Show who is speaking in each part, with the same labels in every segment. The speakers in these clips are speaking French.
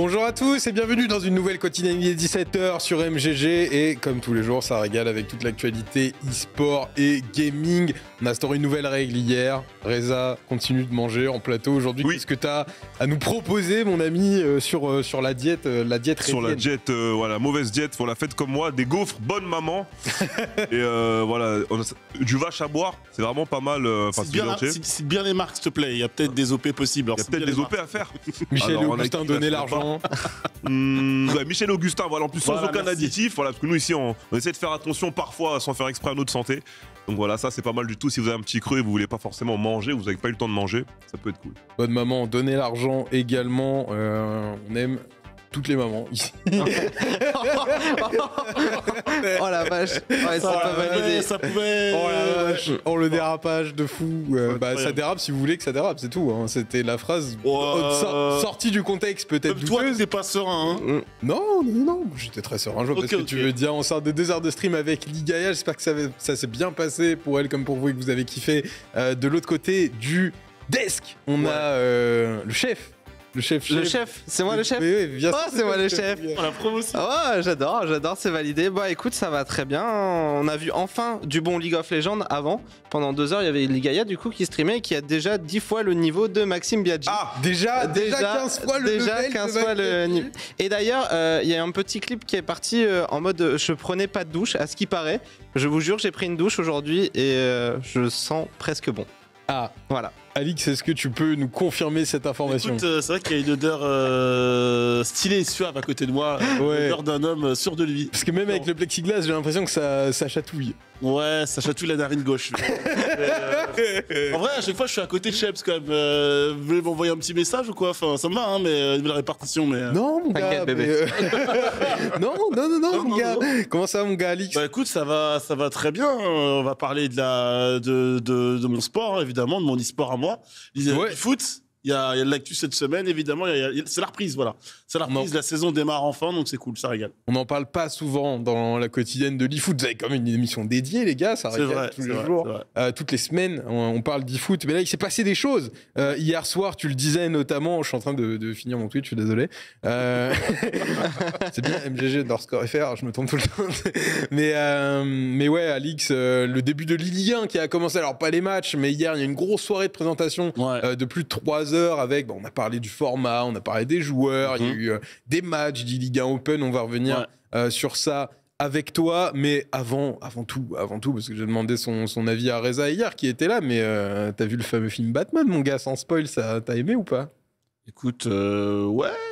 Speaker 1: Bonjour à tous et bienvenue dans une nouvelle quotidienne. 17h sur MGG et comme tous les jours, ça régale avec toute l'actualité e-sport et gaming. On a instauré une nouvelle règle hier. Reza continue de manger en plateau. Aujourd'hui, qu'est-ce que tu as à nous proposer, mon ami, euh, sur, euh, sur la diète euh, la diète Sur la diète,
Speaker 2: voilà, mauvaise diète, pour la faites comme moi, des gaufres, bonne maman. et voilà, du vache à boire, c'est vraiment pas mal. c'est
Speaker 3: bien, les marques, s'il te plaît. Il y a peut-être des OP possibles. Il y a peut-être des OP à faire.
Speaker 2: Michel Augustin, donnez l'argent.
Speaker 3: Hmm, ouais, Michel Augustin, voilà, en plus, sans aucun additif.
Speaker 2: Voilà, parce que nous, ici, on, on essaie de faire attention parfois sans faire exprès à notre santé. Donc voilà, ça, c'est pas mal du tout si vous avez un petit creux et vous voulez pas forcément manger, vous n'avez pas eu le temps de manger, ça peut être cool. Bonne maman, donnez l'argent également. Euh, on
Speaker 1: aime toutes les mamans oh la vache. Oh ça, oh, pouvait. Oh la vache. Oh le dérapage de fou. Euh, bah, ça dérape si vous voulez que ça dérape, c'est tout. Hein. C'était la phrase sortie du contexte peut-être. Euh, toi, tu t'es pas serein. Hein. Euh, non, non, non. J'étais très serein. Je vois parce que tu veux dire, on sort de deux heures de stream avec Ligaya. J'espère que ça, s'est bien passé pour elle comme pour vous et que vous avez kiffé. de l'autre côté
Speaker 4: du desk, on a le chef le chef, Le chef, c'est moi le chef. oh, c'est moi le chef. On la promotion. Ah j'adore, j'adore, c'est validé. Bah écoute, ça va très bien. On a vu enfin du bon League of Legends avant. Pendant deux heures, il y avait Ligaya du coup qui streamait et qui a déjà 10 fois le niveau de Maxime Biaggi. Ah, déjà, déjà, 15 fois le niveau. Et d'ailleurs, euh, il y a un petit clip qui est parti euh, en mode euh, je prenais pas de douche, à ce qui paraît. Je vous jure, j'ai pris une douche aujourd'hui et je sens presque bon. Ah, voilà. Alix, est-ce que tu peux nous confirmer cette information Écoute,
Speaker 3: euh, c'est vrai qu'il y a une odeur euh, stylée et suave à côté de moi, l'odeur d'un homme euh, sûr de lui. Parce que même avec le plexiglas, j'ai l'impression que ça, ça chatouille. Ouais, ça chatouille la narine gauche. en vrai, à chaque fois, je suis à côté de Cheps quand même. vous voulez m'envoyer un petit message ou quoi Enfin, ça me va, hein, mais la répartition. Mais, Non, mon gars. non, non, non, non, mon gars. Comment ça, mon gars, Alix Bah écoute, ça va, ça va très bien. Hein. On va parler de, la, de, de mon sport, évidemment, de mon e-sport à moi moi. Ils foot il y a, de l'actu cette semaine, évidemment. c'est la reprise, voilà. C'est la reprise. La saison démarre enfin, donc c'est cool, ça régale.
Speaker 1: On n'en parle pas souvent dans la quotidienne de l'e-foot. Vous avez quand même une émission dédiée, les gars. Ça régale vrai, tous les jours, euh, toutes les semaines. On, parle d'e-foot. Mais là, il s'est passé des choses. Euh, hier soir, tu le disais notamment. Je suis en train de, finir mon tweet, je suis désolé. Euh, c'est bien, MGG underscore FR. Je me trompe tout le temps. mais, mais ouais, Alix, le début de Ligue qui a commencé. Alors, pas les matchs, mais hier, il y a une grosse soirée de présentation de plus de 3 heures avec. on a parlé du format, on a parlé des joueurs, il y a mhm. eu euh, des matchs, Ligue 1 Open. On va revenir euh, sur ça avec toi, mais avant, avant tout, avant tout, parce que j'ai demandé son, avis à Reza hier, qui était là, mais tu euh, t'as vu le fameux film Batman, mon gars, sans spoil, ça, t'as aimé ou pas Écoute, ouais,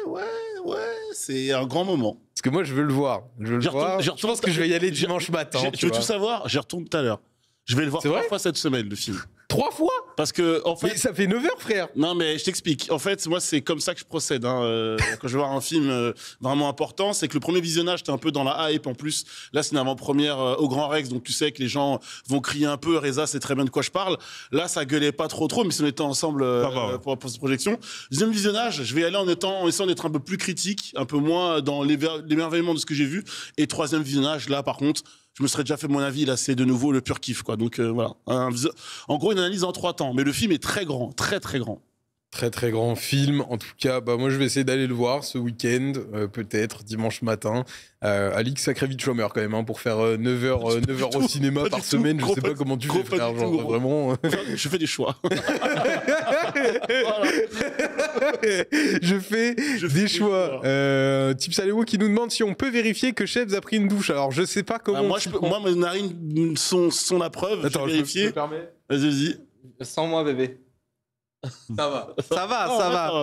Speaker 1: ouais,
Speaker 3: ouais, c'est un grand moment. Parce que moi, je veux le voir. Je veux le Je, pense que je vais y aller dimanche matin. tu veux tout savoir, j'y retourne tout à l'heure. Je vais le voir trois fois cette semaine, le film. Trois fois Parce que, en fait. ça fait 9 heures, frère Non, mais je t'explique. En fait, moi, c'est comme ça que je procède. Hein. Euh, quand je vais voir un film euh, vraiment important, c'est que le premier visionnage, t'es un peu dans la hype. En plus, là, c'est une avant-première euh, au Grand Rex, donc tu sais que les gens vont crier un peu. Reza, c'est très bien de quoi je parle. Là, ça gueulait pas trop, trop, mais si on était ensemble pour, pour, cette projection. Deuxième visionnage, je vais aller en, étant, en essayant d'être un peu plus critique, un peu moins dans l'émerveillement de ce que j'ai vu. Et troisième visionnage, là, par contre, je me serais déjà fait mon avis. Là, c'est de nouveau le pur kiff, quoi. Donc euh, voilà. en gros, une analyse en trois temps. Mais le film est très grand, très très grand. Très très grand film. En tout cas, bah, moi je vais essayer d'aller le voir ce
Speaker 1: week-end, euh, peut-être dimanche matin. Euh, Alix, sacré vite chômeur quand même, hein, pour faire 9h, euh, 9h euh, au cinéma par semaine. Je sais pas, comment tu fais, frère, vraiment. Je fais des choix. je fais des choix. Euh, Tips qui nous demande si on peut vérifier que Chefs a pris une douche. Alors je sais pas comment. Ah, moi, je peux, moi,
Speaker 3: mes narines sont, sont la preuve. Attends, je, Vas-y, vas-y. Sans moi, bébé.
Speaker 4: Ça va. Ah, ça va,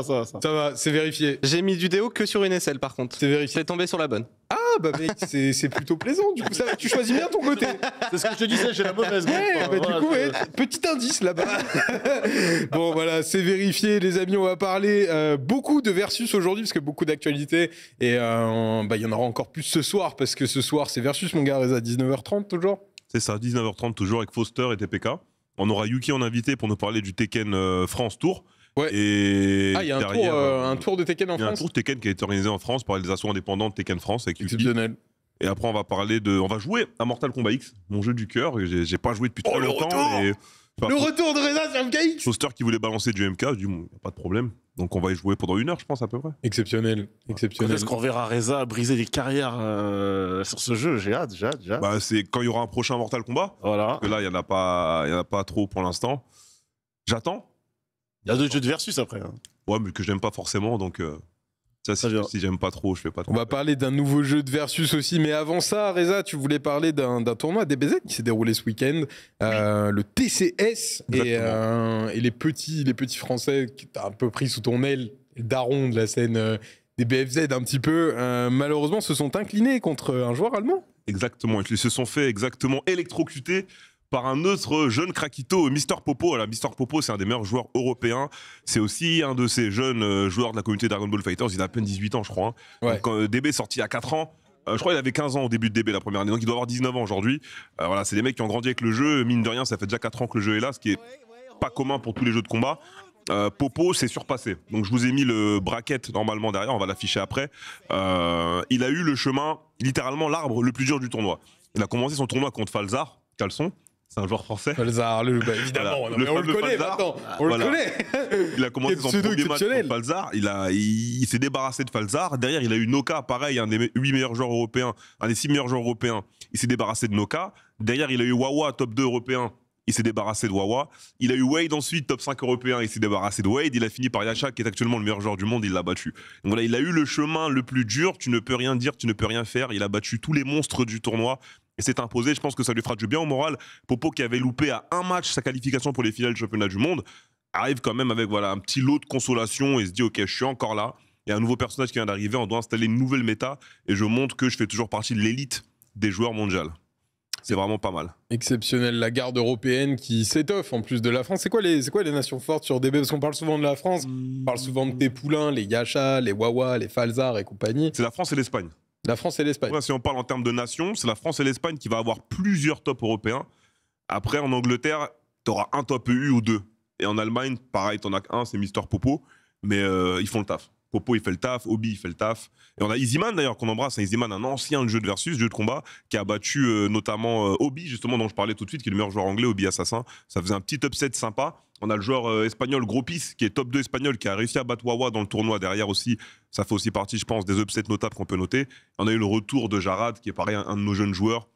Speaker 4: ça, va. Ça va, c'est vérifié. J'ai mis du déo que sur une aisselle par contre. C'est vérifié. C'est tombé sur la bonne. Ah bah mec, c'est plutôt plaisant. Du coup, ça, tu choisis bien
Speaker 1: ton
Speaker 3: côté. C'est ce que je te disais, j'ai la mauvaise Ouais, bah, du coup,
Speaker 1: petit indice là-bas. bon, voilà, c'est vérifié, les amis. On va parler euh, beaucoup de versus aujourd'hui, parce que beaucoup
Speaker 2: d'actualités. Et euh, bah, il y en aura encore plus ce soir, parce que ce soir, c'est versus, mon gars, à 19h30 toujours. C'est ça, 19h30 toujours avec Foster et TPK on aura Yuki en invité pour nous parler du Tekken euh, France Tour. Et ah, il y a un, tour, euh, euh, de Tekken en France. Il y a un tour Tekken qui a été organisé en France par les associations indépendantes Tekken France avec Yuki. Et après, on va parler de, on va jouer à Mortal Kombat X, mon jeu du cœur. J'ai pas joué depuis oh, trop longtemps le retour de Reza sur MKX qui voulait balancer du MK, je dis, bon, y a pas de problème. Donc on va y jouer pendant une heure, je pense, à peu près. Exceptionnel, exceptionnel. est-ce qu'on
Speaker 3: verra Reza briser des carrières euh, sur ce jeu J'ai hâte, j'ai hâte, bah, c'est
Speaker 2: quand il y aura un prochain Mortal Kombat. Voilà. que là, il n'y en, a pas- il y en a pas trop pour l'instant. J'attends. Il y a deux jeux de versus après. Hein. Ouais, mais que j'aime pas forcément, donc euh, ça, si, j'aime pas trop, je fais pas trop.
Speaker 1: On va parler d'un nouveau jeu de Versus aussi, mais avant ça, Reza, tu voulais parler d'un tournoi DBZ qui s'est déroulé ce week-end, euh, le TCS, euh, et, les, petits, les petits Français qui t'as un peu pris sous ton aile, daron de la scène euh, des BFZ
Speaker 2: un petit peu, malheureusement se sont inclinés contre un joueur allemand. Exactement, ils se sont fait exactement électrocuter par un autre jeune craquito, Mister Popo. Alors, Mister Popo, c'est un des meilleurs joueurs européens. C'est aussi un de ces jeunes euh, joueurs de la communauté Dragon Ball Fighters. Il a à peine 18 ans, je crois. Hein. DB euh, sorti à 4 ans, euh, je crois qu'il avait 15 ans au début de DB la première année, donc il doit avoir 19 ans aujourd'hui. voilà, c'est des mecs qui ont grandi avec le jeu. Mine de rien, ça fait déjà 4 ans que le jeu est là, ce qui est pas commun pour tous les jeux de combat. Popo s'est surpassé. Donc je vous ai mis le bracket normalement derrière, on va l'afficher après. il a eu le chemin, littéralement l'arbre le plus dur du tournoi. Il a commencé son tournoi contre Falzar, Caleçon c'est un joueur français. Bah, Falzar, le, bah, évidemment, on le connaît On le connaît. Il a commencé son premier match contre Falzar. Il, s'est débarrassé de Falzar. Derrière, il a eu Noka, pareil, un des huit meilleurs joueurs européens, un des six meilleurs joueurs européens. Il s'est débarrassé de Noka. Derrière, il a eu Wawa, top 2 européen. Il s'est débarrassé de Wawa. Il a eu Wade ensuite, top 5 européen. Il s'est débarrassé de Wade. Il a fini par Yacha, qui est actuellement le meilleur joueur du monde. Il l'a battu. Donc voilà, il a eu le chemin le plus dur. Tu ne peux rien dire, tu ne peux rien faire. Il a battu tous les monstres du tournoi et c'est imposé. Je pense que ça lui fera du bien au moral. Popo qui avait loupé à un match sa qualification pour les finales du championnat du monde arrive quand même avec voilà un petit lot de consolation et se dit ok je suis encore là. Il y a un nouveau personnage qui vient d'arriver, on doit installer une nouvelle méta et je montre que je fais toujours partie de l'élite des joueurs mondiaux. C'est vraiment pas mal.
Speaker 1: Exceptionnel, la garde européenne qui s'étoffe en plus de la France. C'est quoi, les, quoi les nations fortes sur DB Parce qu'on parle souvent de la France, on
Speaker 2: parle souvent de poulains, les Yacha, les Wawa, les Falzar et compagnie. C'est la France et l'Espagne. La France et l'Espagne. si on parle en termes de nation, c'est la France et l'Espagne qui va avoir plusieurs tops européens. Après, en Angleterre, tu auras un top EU ou deux. Et en Allemagne, pareil, tu en as qu'un, c'est Mister Popo. Mais euh, ils font le taf. Popo, il fait le taf. Obi, il fait le taf. Et on a Iziman, d'ailleurs qu'on embrasse. Hein. Iziman, un ancien jeu de versus, jeu de combat, qui a battu euh, notamment euh, Obi, justement, dont je parlais tout de suite, qui est le meilleur joueur anglais, Obi Assassin. Ça faisait un petit upset sympa. On a le joueur euh, espagnol Gropis, qui est top 2 espagnol, qui a réussi à battre Wawa dans le tournoi derrière aussi. Ça fait aussi partie, je pense, des upsets notables qu'on peut noter. On a eu le retour de Jarad, qui est pareil, un, de nos jeunes joueurs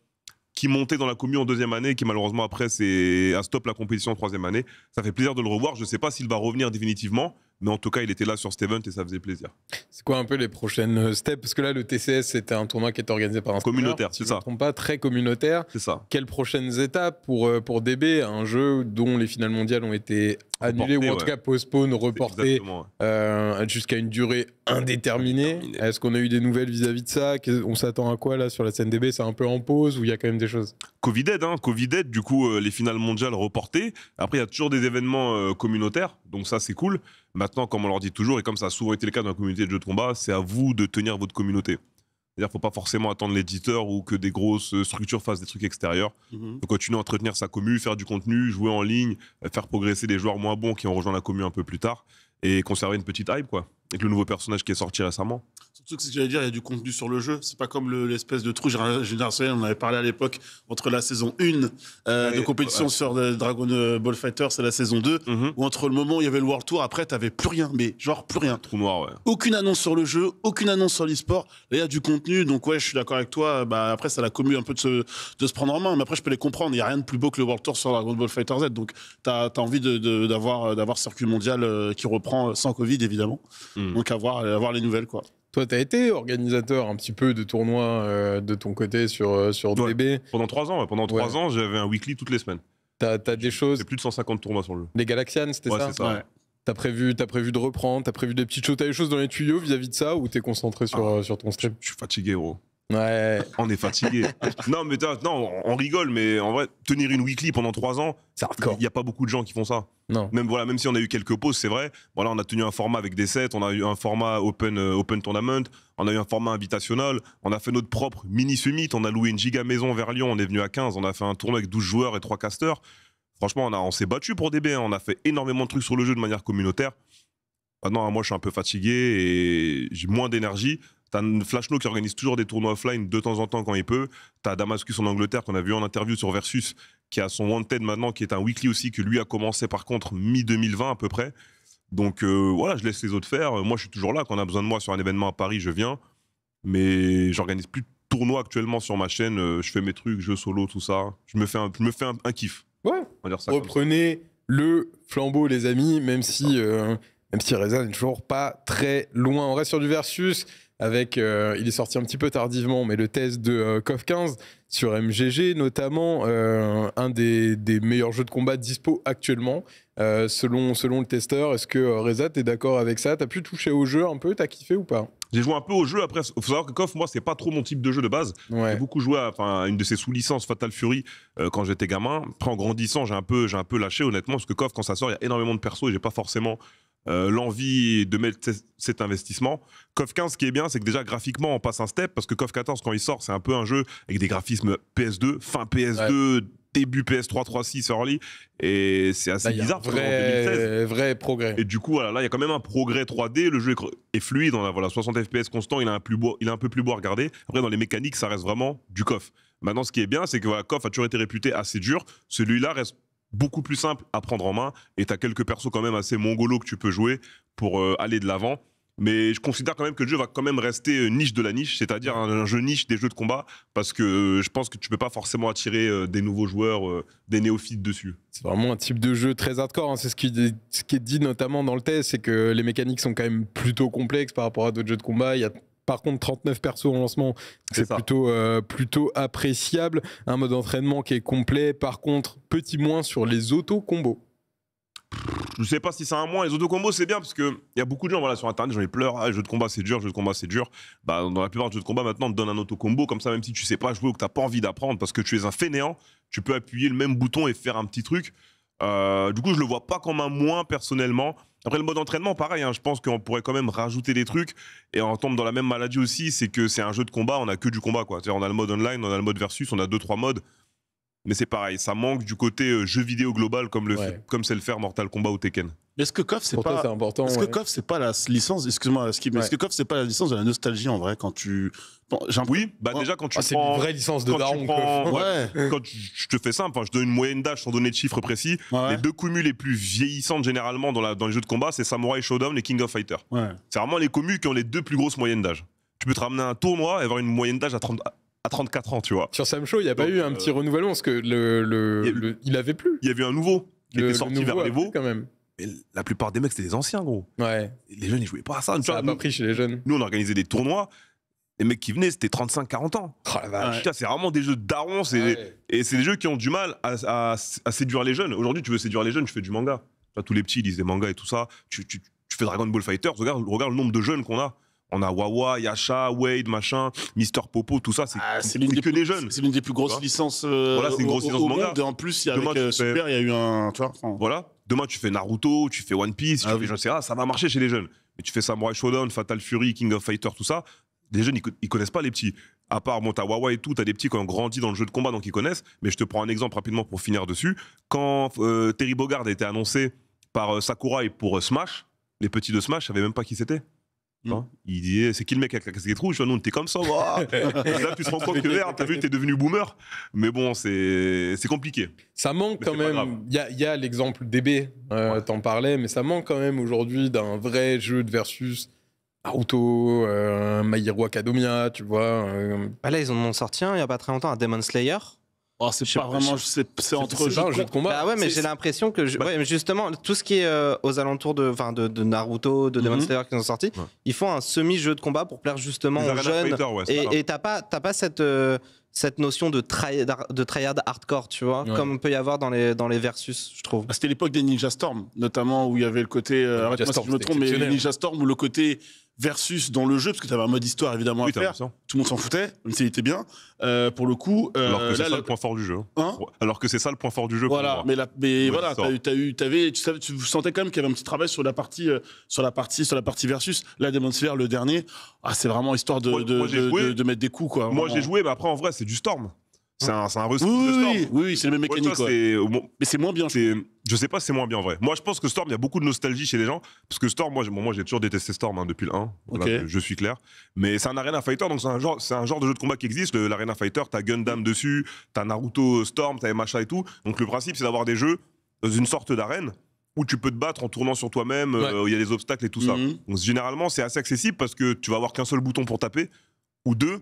Speaker 2: qui montait dans la commune en deuxième année, qui malheureusement après a à stop la compétition en troisième année. Ça fait plaisir de le revoir. Je ne sais pas s'il va revenir définitivement, mais en tout cas, il était là sur cet event et ça faisait plaisir. C'est quoi un peu les
Speaker 1: prochaines steps Parce que là, le TCS, c'était un tournoi qui était organisé par un communautaire, c'est si ça. Je ne trompe pas, très communautaire. C'est ça. Quelles prochaines étapes pour euh, pour DB, un jeu dont les finales mondiales ont été annulées ou en tout cas postponées reportées euh, jusqu'à une durée indéterminée. Est-ce qu'on a eu des nouvelles vis-à-vis de ça On s'attend à quoi là sur la scène DB C'est un peu en pause ou il y a quand même des choses
Speaker 2: Covid aide, hein. Covid Du coup, euh, les finales mondiales reportées. Après, il y a toujours des événements communautaires, donc ça c'est cool. Maintenant, comme on leur dit toujours, et comme ça a souvent été le cas dans la communauté de jeux de combat, c'est à vous de tenir votre communauté. C'est-à-dire qu'il ne faut pas forcément attendre l'éditeur ou que des grosses structures fassent des trucs extérieurs. Il mhm. faut continuer à entretenir sa commu, faire du contenu, jouer en ligne, faire progresser des joueurs moins bons qui ont rejoint la commu un peu plus tard et conserver une petite hype, quoi. Avec le nouveau personnage qui est sorti récemment.
Speaker 3: Surtout que ce que j'allais dire, il y a du contenu sur le jeu. C'est pas comme l'espèce de trou générationnel, on avait parlé à l'époque, entre la saison 1 euh, de compétition sur Dragon euh, Ball Fighter, c'est la saison 2, ou mhm. où entre le moment où il y avait le World Tour, après, t'avais plus rien, mais genre plus rien. Trou noir, ouais. Aucune annonce sur le jeu, aucune annonce sur l'e-sport. il y a du contenu, donc ouais, je suis d'accord avec toi. Bah, après, ça la commu un peu de se, de se prendre en main, mais après, je peux les comprendre. Il n'y a rien de plus beau que le World Tour sur Dragon Ball Fighter Z, donc t'as as envie d'avoir, d'avoir circuit mondial euh, qui reprend euh, sans Covid, évidemment. Mm. Donc, à voir les nouvelles, quoi. Toi, tu
Speaker 1: as été organisateur un petit peu de tournois euh, de ton côté sur, euh, sur DB. Pendant trois ans, pendant trois ans, j'avais un weekly toutes les semaines. T'as as des choses. c'est plus de 150 tournois sur le jeu. Les Galaxian c'était ça, ça T'as prévu, as prévu de reprendre, t'as prévu des petites choses, t'as des choses dans les tuyaux vis-à-vis de ça ou t'es concentré
Speaker 2: sur, ah. euh, sur ton stream Je suis fatigué, gros. On est fatigué. non, mais non, on rigole, mais en vrai, tenir une weekly pendant trois ans, il n'y a pas beaucoup de gens qui font ça. Non. Même, voilà, même si on a eu quelques pauses, c'est vrai. Voilà, on a tenu un format avec des sets, on a eu un format open, euh, open tournament, on a eu un format invitational, on a fait notre propre mini summit, on a loué une giga maison vers Lyon, on est venu à 15, on a fait un tournoi avec 12 joueurs et 3 casters. Franchement, on, on s'est battu pour DB, hein. on a fait énormément de trucs sur le jeu de manière communautaire. Maintenant, moi, je suis un peu fatigué et j'ai moins d'énergie. T'as Flashno qui organise toujours des tournois offline de temps en temps quand il peut. T'as Damascus en Angleterre qu'on a vu en interview sur Versus, qui a son Wanted maintenant, qui est un weekly aussi, que lui a commencé par contre mi-2020 à peu près. Donc euh, voilà, je laisse les autres faire. Euh, moi, je suis toujours là. Quand on a besoin de moi sur un événement à Paris, je viens. Mais j'organise plus de tournois actuellement sur ma chaîne. Euh, je fais mes trucs, je solo, tout ça. Je me fais un, je me fais un, kiff. Ouais. On va dire ça Reprenez le flambeau, les
Speaker 1: amis, même si, même si Reza n'est toujours pas très loin. On reste sur du versus avec, euh, il est sorti un petit peu tardivement, mais le test de KOF euh, 15 sur MGG, notamment euh, un des, meilleurs jeux de combat dispo actuellement, selon, selon le testeur. Est-ce que Reza, es d'accord avec ça T'as pu toucher au jeu un peu T'as kiffé ou pas
Speaker 2: j'ai joué un peu au jeu après. Faut savoir que KOF, moi, c'est pas trop mon type de jeu de base. J'ai beaucoup joué à, une de ces sous-licences, Fatal Fury, quand j'étais gamin. Après, en grandissant, j'ai un peu, j'ai un peu lâché, honnêtement, parce que KOF, quand ça sort, il y a énormément de persos et j'ai pas forcément euh, l'envie de mettre cet investissement. CoF 15, ce qui est bien, c'est que déjà graphiquement, on passe un step parce que CoF 14, quand il sort, c'est un peu un jeu avec des graphismes PS2, fin PS2, début PS3 3.6 early et c'est assez bizarre vrai, vrai progrès et du coup voilà, là il y a quand même un progrès 3D le jeu est fluide on a voilà 60 FPS constant il a un plus beau, il a un peu plus beau à regarder après dans les mécaniques ça reste vraiment du coff maintenant ce qui est bien c'est que voilà, a toujours été réputé assez dur celui-là reste beaucoup plus simple à prendre en main et tu as quelques persos quand même assez mongolos que tu peux jouer pour euh, aller de l'avant. Mais je considère quand même que le jeu va quand même rester euh, niche de la niche, c'est-à-dire un, jeu niche des jeux de combat, parce que euh, je pense que tu ne peux pas forcément attirer des nouveaux joueurs, des néophytes dessus. C'est vraiment un type de jeu très hardcore, hein. c'est ce qui,
Speaker 1: ce qui est dit notamment dans le test, c'est que les mécaniques sont quand même plutôt complexes par rapport à d'autres jeux de combat, il y a par contre, 39 persos en lancement, c'est euh, plutôt, appréciable. Un mode d'entraînement
Speaker 2: qui est complet. Par contre, petit moins sur les auto-combos. Je sais pas si c'est un moins. Les auto-combos, c'est bien parce qu'il y a beaucoup de gens voilà, sur Internet, j'en ai pleuré. Ah, jeu de combat, c'est dur, jeu de combat, c'est dur. Bah, dans la plupart des jeux de combat, maintenant, on te donne un auto-combo. Comme ça, même si tu ne sais pas jouer ou que tu pas envie d'apprendre parce que tu es un fainéant, tu peux appuyer le même bouton et faire un petit truc. Euh, du coup, je le vois pas comme un moins personnellement. Après, le mode entraînement, pareil, hein, je pense qu'on pourrait quand même rajouter des trucs. Et on tombe dans la même maladie aussi, c'est que c'est un jeu de combat, on a que du combat. quoi. On a le mode online, on a le mode versus, on a deux, trois modes. Mais c'est pareil, ça manque du côté euh, jeu vidéo global comme, le comme c'est le faire Mortal Kombat ou Tekken
Speaker 3: est-ce que Coff, c'est pas. important. est c'est pas la licence. Excuse-moi, c'est pas la licence de la nostalgie en vrai quand tu. oui, bah, déjà quand tu ah, C'est une vraie licence de quand Daron. Prends,
Speaker 2: quand je te fais simple, hein, je donne une moyenne d'âge sans donner de chiffres précis. Les deux communes les plus vieillissantes généralement dans, la, dans les jeux de combat, c'est Samurai Shodown et King of Fighters. C'est vraiment les communes qui ont les deux plus grosses moyennes d'âge. Tu peux te ramener un tournoi et avoir une moyenne d'âge à 30 à 34 ans, tu vois. Sur Sam Show, il n'y a pas eu un petit euh, renouvellement parce que
Speaker 1: le,
Speaker 2: il, avait plus. Il y avait un nouveau Il était sorti vers les Quand même la plupart des mecs, c'était des anciens, gros. Les jeunes, ils jouaient pas à ça. Ça pas pris chez les jeunes. Nous, on organisait des tournois. Les mecs qui venaient, c'était 35-40 ans. Oh c'est vraiment des jeux de darons. Et c'est des jeux qui ont du mal à, séduire les jeunes. Aujourd'hui, tu veux séduire les jeunes, tu fais du manga. tous les petits, ils lisent des mangas et tout ça. Tu, fais Dragon Ball Fighter, regarde, regarde le nombre de jeunes qu'on a. On a Wawa, Yasha, Wade, machin, Mister Popo, tout ça, c'est ah, que des jeunes. C'est l'une des plus grosses
Speaker 3: licences. en plus, il y a euh, Super,
Speaker 2: il y a eu un. Voilà. Demain, tu fais Naruto, tu fais One Piece, ah je sais ça va marcher chez les jeunes. Mais tu fais Samurai Shodown, Fatal Fury, King of Fighter, tout ça. Les jeunes, ils, connaissent pas les petits. À part, bon, t'as Wawa et tout, t'as des petits qui ont grandi dans le jeu de combat, donc ils connaissent. Mais je te prends un exemple rapidement pour finir dessus. Quand euh, Terry Bogard a été annoncé par euh, Sakurai pour euh, Smash, les petits de Smash savaient même pas qui c'était. Hein il dit c'est qui le mec avec la casquette rouge Nous, on était comme ça. là, tu te rends compte que merde, t'as vu, t'es devenu boomer. Mais bon, c'est compliqué. Ça manque quand même. Il y a, a l'exemple DB, euh, t'en parlais,
Speaker 1: mais ça manque quand même aujourd'hui d'un vrai jeu de versus. Naruto, euh,
Speaker 4: Academia, tu vois. Euh, bah là, ils en ont sorti un il n'y a pas très longtemps, un Demon Slayer c'est pas, vraiment, c'est entre jeux, jeu de combat. Bah ouais, mais j'ai l'impression que bah justement tout ce qui est euh, aux alentours de, enfin de, Naruto, de Demon mhm. Slayer qui sont sortis, ils font un semi jeu de combat pour plaire justement aux jeunes. et t'as pas, as pas cette euh, cette notion de, try, de tryhard
Speaker 3: hardcore, tu vois, comme on peut y avoir dans les, dans les versus, je trouve. Ah, c'était l'époque des Ninja Storm, notamment, où il y avait le côté, euh, arrête-moi si je me trompe, mais Ninja Storm, où le côté versus dans le jeu, parce que tu avais un mode histoire évidemment à faire. Tout le monde s'en foutait, même s'il était bien. Euh, pour le coup. Euh, hein. Hein Alors que c'est ça le point fort du jeu. Alors que c'est ça le point fort du jeu. Voilà, mais, voilà, eu, t'avais, tu, tu sentais quand même qu'il y avait un petit travail sur la partie, euh, sur la partie, sur la partie versus. Là, Demon Slayer, le dernier, ah, c'est vraiment histoire de, de, de, mettre des coups, quoi. Moi, j'ai joué,
Speaker 2: mais après, en vrai, c'est du Storm. C'est un, c'est oui, Oui, c'est le même mécanique. Euh, mais c'est moins bien. Je je sais pas si c'est moins bien en vrai. Moi, je pense que Storm, il y a beaucoup de nostalgie chez les gens. Parce que Storm, moi, j'ai, moi, j'ai toujours détesté Storm hein, depuis le 1. je, suis clair. Mais c'est un Arena Fighter, donc c'est un, genre, un genre de jeu de combat qui existe. L'Arena Fighter, as Gundam dessus, as Naruto euh, Storm, as Macha et tout. Donc le principe, c'est d'avoir des jeux dans une sorte d'arène où tu peux te battre en tournant sur toi-même, euh, il y a des obstacles et tout ça. Mhm. généralement, c'est assez accessible parce que tu vas avoir qu'un seul bouton pour taper ou deux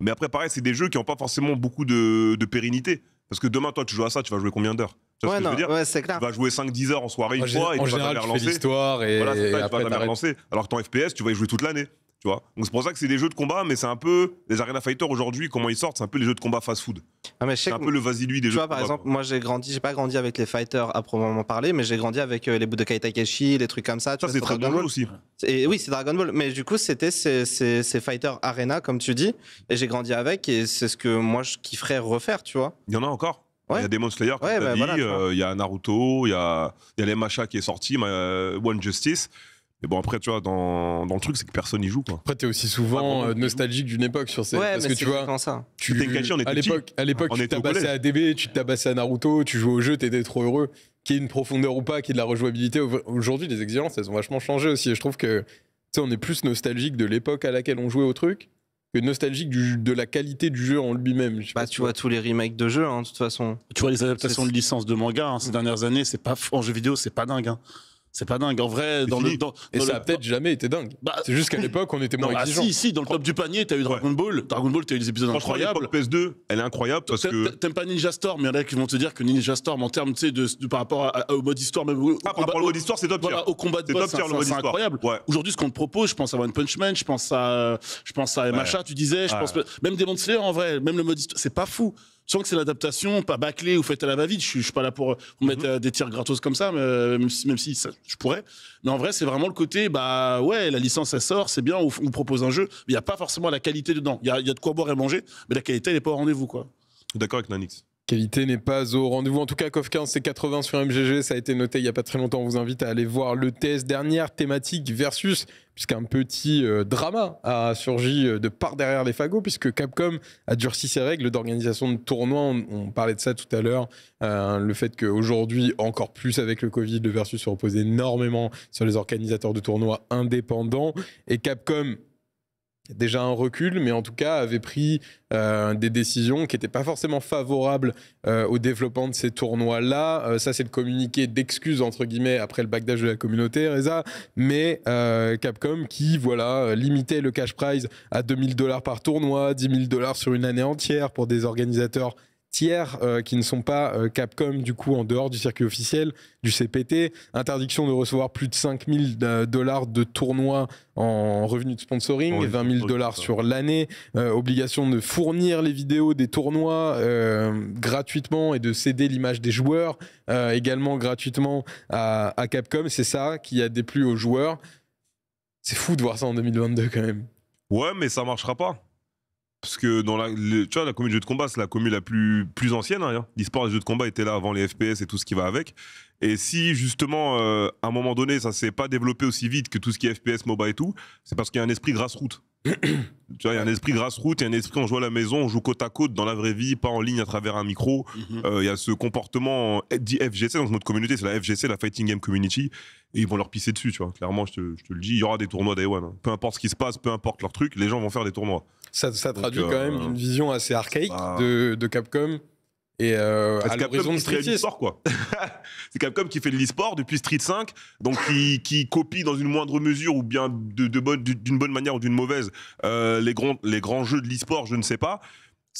Speaker 2: mais après, pareil, c'est des jeux qui n'ont pas forcément beaucoup de, pérennité. Parce que demain, toi, tu joues à ça, tu vas jouer combien d'heures tu ce que je veux dire Tu vas jouer 5-10 heures en soirée une fois et tu relancer. vas jamais relancer. Alors que ton FPS, tu vas y jouer toute l'année. Donc c'est pour ça que c'est des jeux de combat, mais c'est un peu. Les Arena Fighter aujourd'hui, comment ils sortent, c'est un peu les jeux de combat fast-food. Ah, c'est un peu le
Speaker 4: vas-y-lui des jeux. par exemple, moi j'ai grandi, j'ai pas grandi avec les fighters à proprement parler, mais j'ai grandi avec bouts euh, les de Takeshi, les trucs comme ça. ça, c'est Dragon, Ball aussi. Et, oui, c'est Dragon Ball. Mais du coup, c'était ces, fighters Arena, comme tu dis, et j'ai grandi avec, et c'est ce que moi je kifferais refaire, tu vois. Il y en a encore Il y a Demon Slayer, euh,
Speaker 2: il y a Naruto, il y a,
Speaker 4: y a qui est sorti,
Speaker 2: euh, One Justice. Mais bon, après, tu vois, dans, le truc, c'est que personne y joue. Quoi. Après, t'es aussi souvent euh, nostalgique d'une époque sur ces. Ouais, parce mais que tu vois, ça. Tu, caché, on à l'époque, à l'époque, tu tabassais à
Speaker 1: DB, tu tabassais à Naruto, tu jouais au jeu, t'étais trop heureux. Qu'il y ait une profondeur ou pas, qu'il y ait de la rejouabilité. Aujourd'hui, les exigences, elles ont vachement changé aussi. Et je trouve que, tu sais, on est plus nostalgique de l'époque à laquelle on jouait au
Speaker 3: truc que nostalgique de la qualité du jeu en lui-même. Bah, tu vois tous les remakes de jeux, hein, de toute façon. Tu vois les adaptations de licences de manga hein, ces mm. dernières années, c'est pas en jeu vidéo, c'est pas dingue. Hein. C'est pas dingue. En vrai, dans le. Dans, et ça a
Speaker 1: peut-être jamais été dingue. Bah, c'est juste qu'à l'époque, on était moins Ah si, si,
Speaker 3: dans le top du panier, t'as eu Dragon Ball. Dragon Ball, t'as eu des épisodes incroyables. PS2, elle est incroyable parce que. T'aimes pas Ninja Storm, mais il y en a qui vont te dire que Ninja Storm, en termes, tu sais, de, par rapport au mode histoire, même. Au, ah, par rapport au mode histoire, c'est top Voilà, au combat de boss, c'est incroyable. Aujourd'hui, ce qu'on te propose, je pense à One Punch Man, je pense à, je pense à Macha, tu disais, je pense même Demon Slayer en vrai, même le mode histoire, c'est pas fou sens que c'est l'adaptation, pas bâclée ou faite à la va-vite. Je, je, suis pas là pour mhm. mettre euh, des tirs gratos comme ça, mais, même si, je pourrais. Mais en vrai, c'est vraiment le côté, bah ouais, la licence, elle sort, c'est bien, on vous propose un jeu, il n'y a pas forcément la qualité dedans. Il y a, de quoi boire et manger, mais la qualité, elle n'est pas au rendez-vous, quoi. D'accord avec Nanix
Speaker 1: qualité n'est pas au rendez-vous. En tout cas, COF 15, c'est 80 sur MGG. Ça a été noté il n'y a pas très longtemps. On vous invite à aller voir le test. Dernière thématique versus, puisqu'un petit euh, drama a surgi euh, de par derrière les fagots, puisque Capcom a durci ses règles d'organisation de tournois. On, parlait de ça tout à l'heure. Euh, le fait qu'aujourd'hui, encore plus avec le Covid, le versus se repose énormément sur les organisateurs de tournois indépendants. Et Capcom déjà un recul, mais en tout cas avait pris euh, des décisions qui n'étaient pas forcément favorables euh, au développement de ces tournois-là. Euh, ça, c'est le communiqué d'excuses, entre guillemets, après le bagage de la communauté, Reza. Mais Capcom qui, voilà, limitait le cash prize à 2000 dollars par tournoi, 10 000 dollars sur une année entière pour des organisateurs tiers euh, qui ne sont pas euh, Capcom, du coup, en dehors du circuit officiel, du CPT, interdiction de recevoir plus de 5000 euh, dollars de tournois en revenus de sponsoring, et 20 000 dollars sur l'année, obligation de fournir les vidéos des tournois gratuitement et de céder l'image des joueurs également gratuitement à, à Capcom. C'est
Speaker 2: ça qui a déplu aux joueurs. C'est fou de voir ça en 2022 quand même. Ouais, mais ça marchera pas parce que dans la, tu vois, la de jeux de combat, c'est la commune la plus, plus ancienne. Hein, hein. le les jeux de combat étaient là avant les FPS et tout ce qui va avec. Et si justement, euh, à un moment donné, ça s'est pas développé aussi vite que tout ce qui est FPS, MOBA et tout, c'est parce qu'il y a un esprit grassroots. tu vois, il y a un esprit grassroots, il y a un esprit on joue à la maison, on joue côte à côte dans la vraie vie, pas en ligne à travers un micro. Mhm. Euh, il y a ce comportement eh, dit FGC, dans notre communauté, c'est la FGC, la Fighting Game Community, et ils vont leur pisser dessus, tu vois. Clairement, je te, le dis, il y aura des tournois Day hein. Peu importe ce qui se passe, peu importe leur truc, les gens vont faire des tournois. Ça, traduit euh, quand même une vision assez
Speaker 1: archaïque bah.
Speaker 2: de, Capcom et euh, bah, à l'horizon de Street quoi. c'est Capcom qui fait de l'e-sport depuis Street 5, donc qui, copie dans une moindre mesure ou bien d'une de, bonne, bonne manière ou d'une mauvaise euh,
Speaker 3: les, grands, les grands jeux de l'e-sport, je ne sais pas.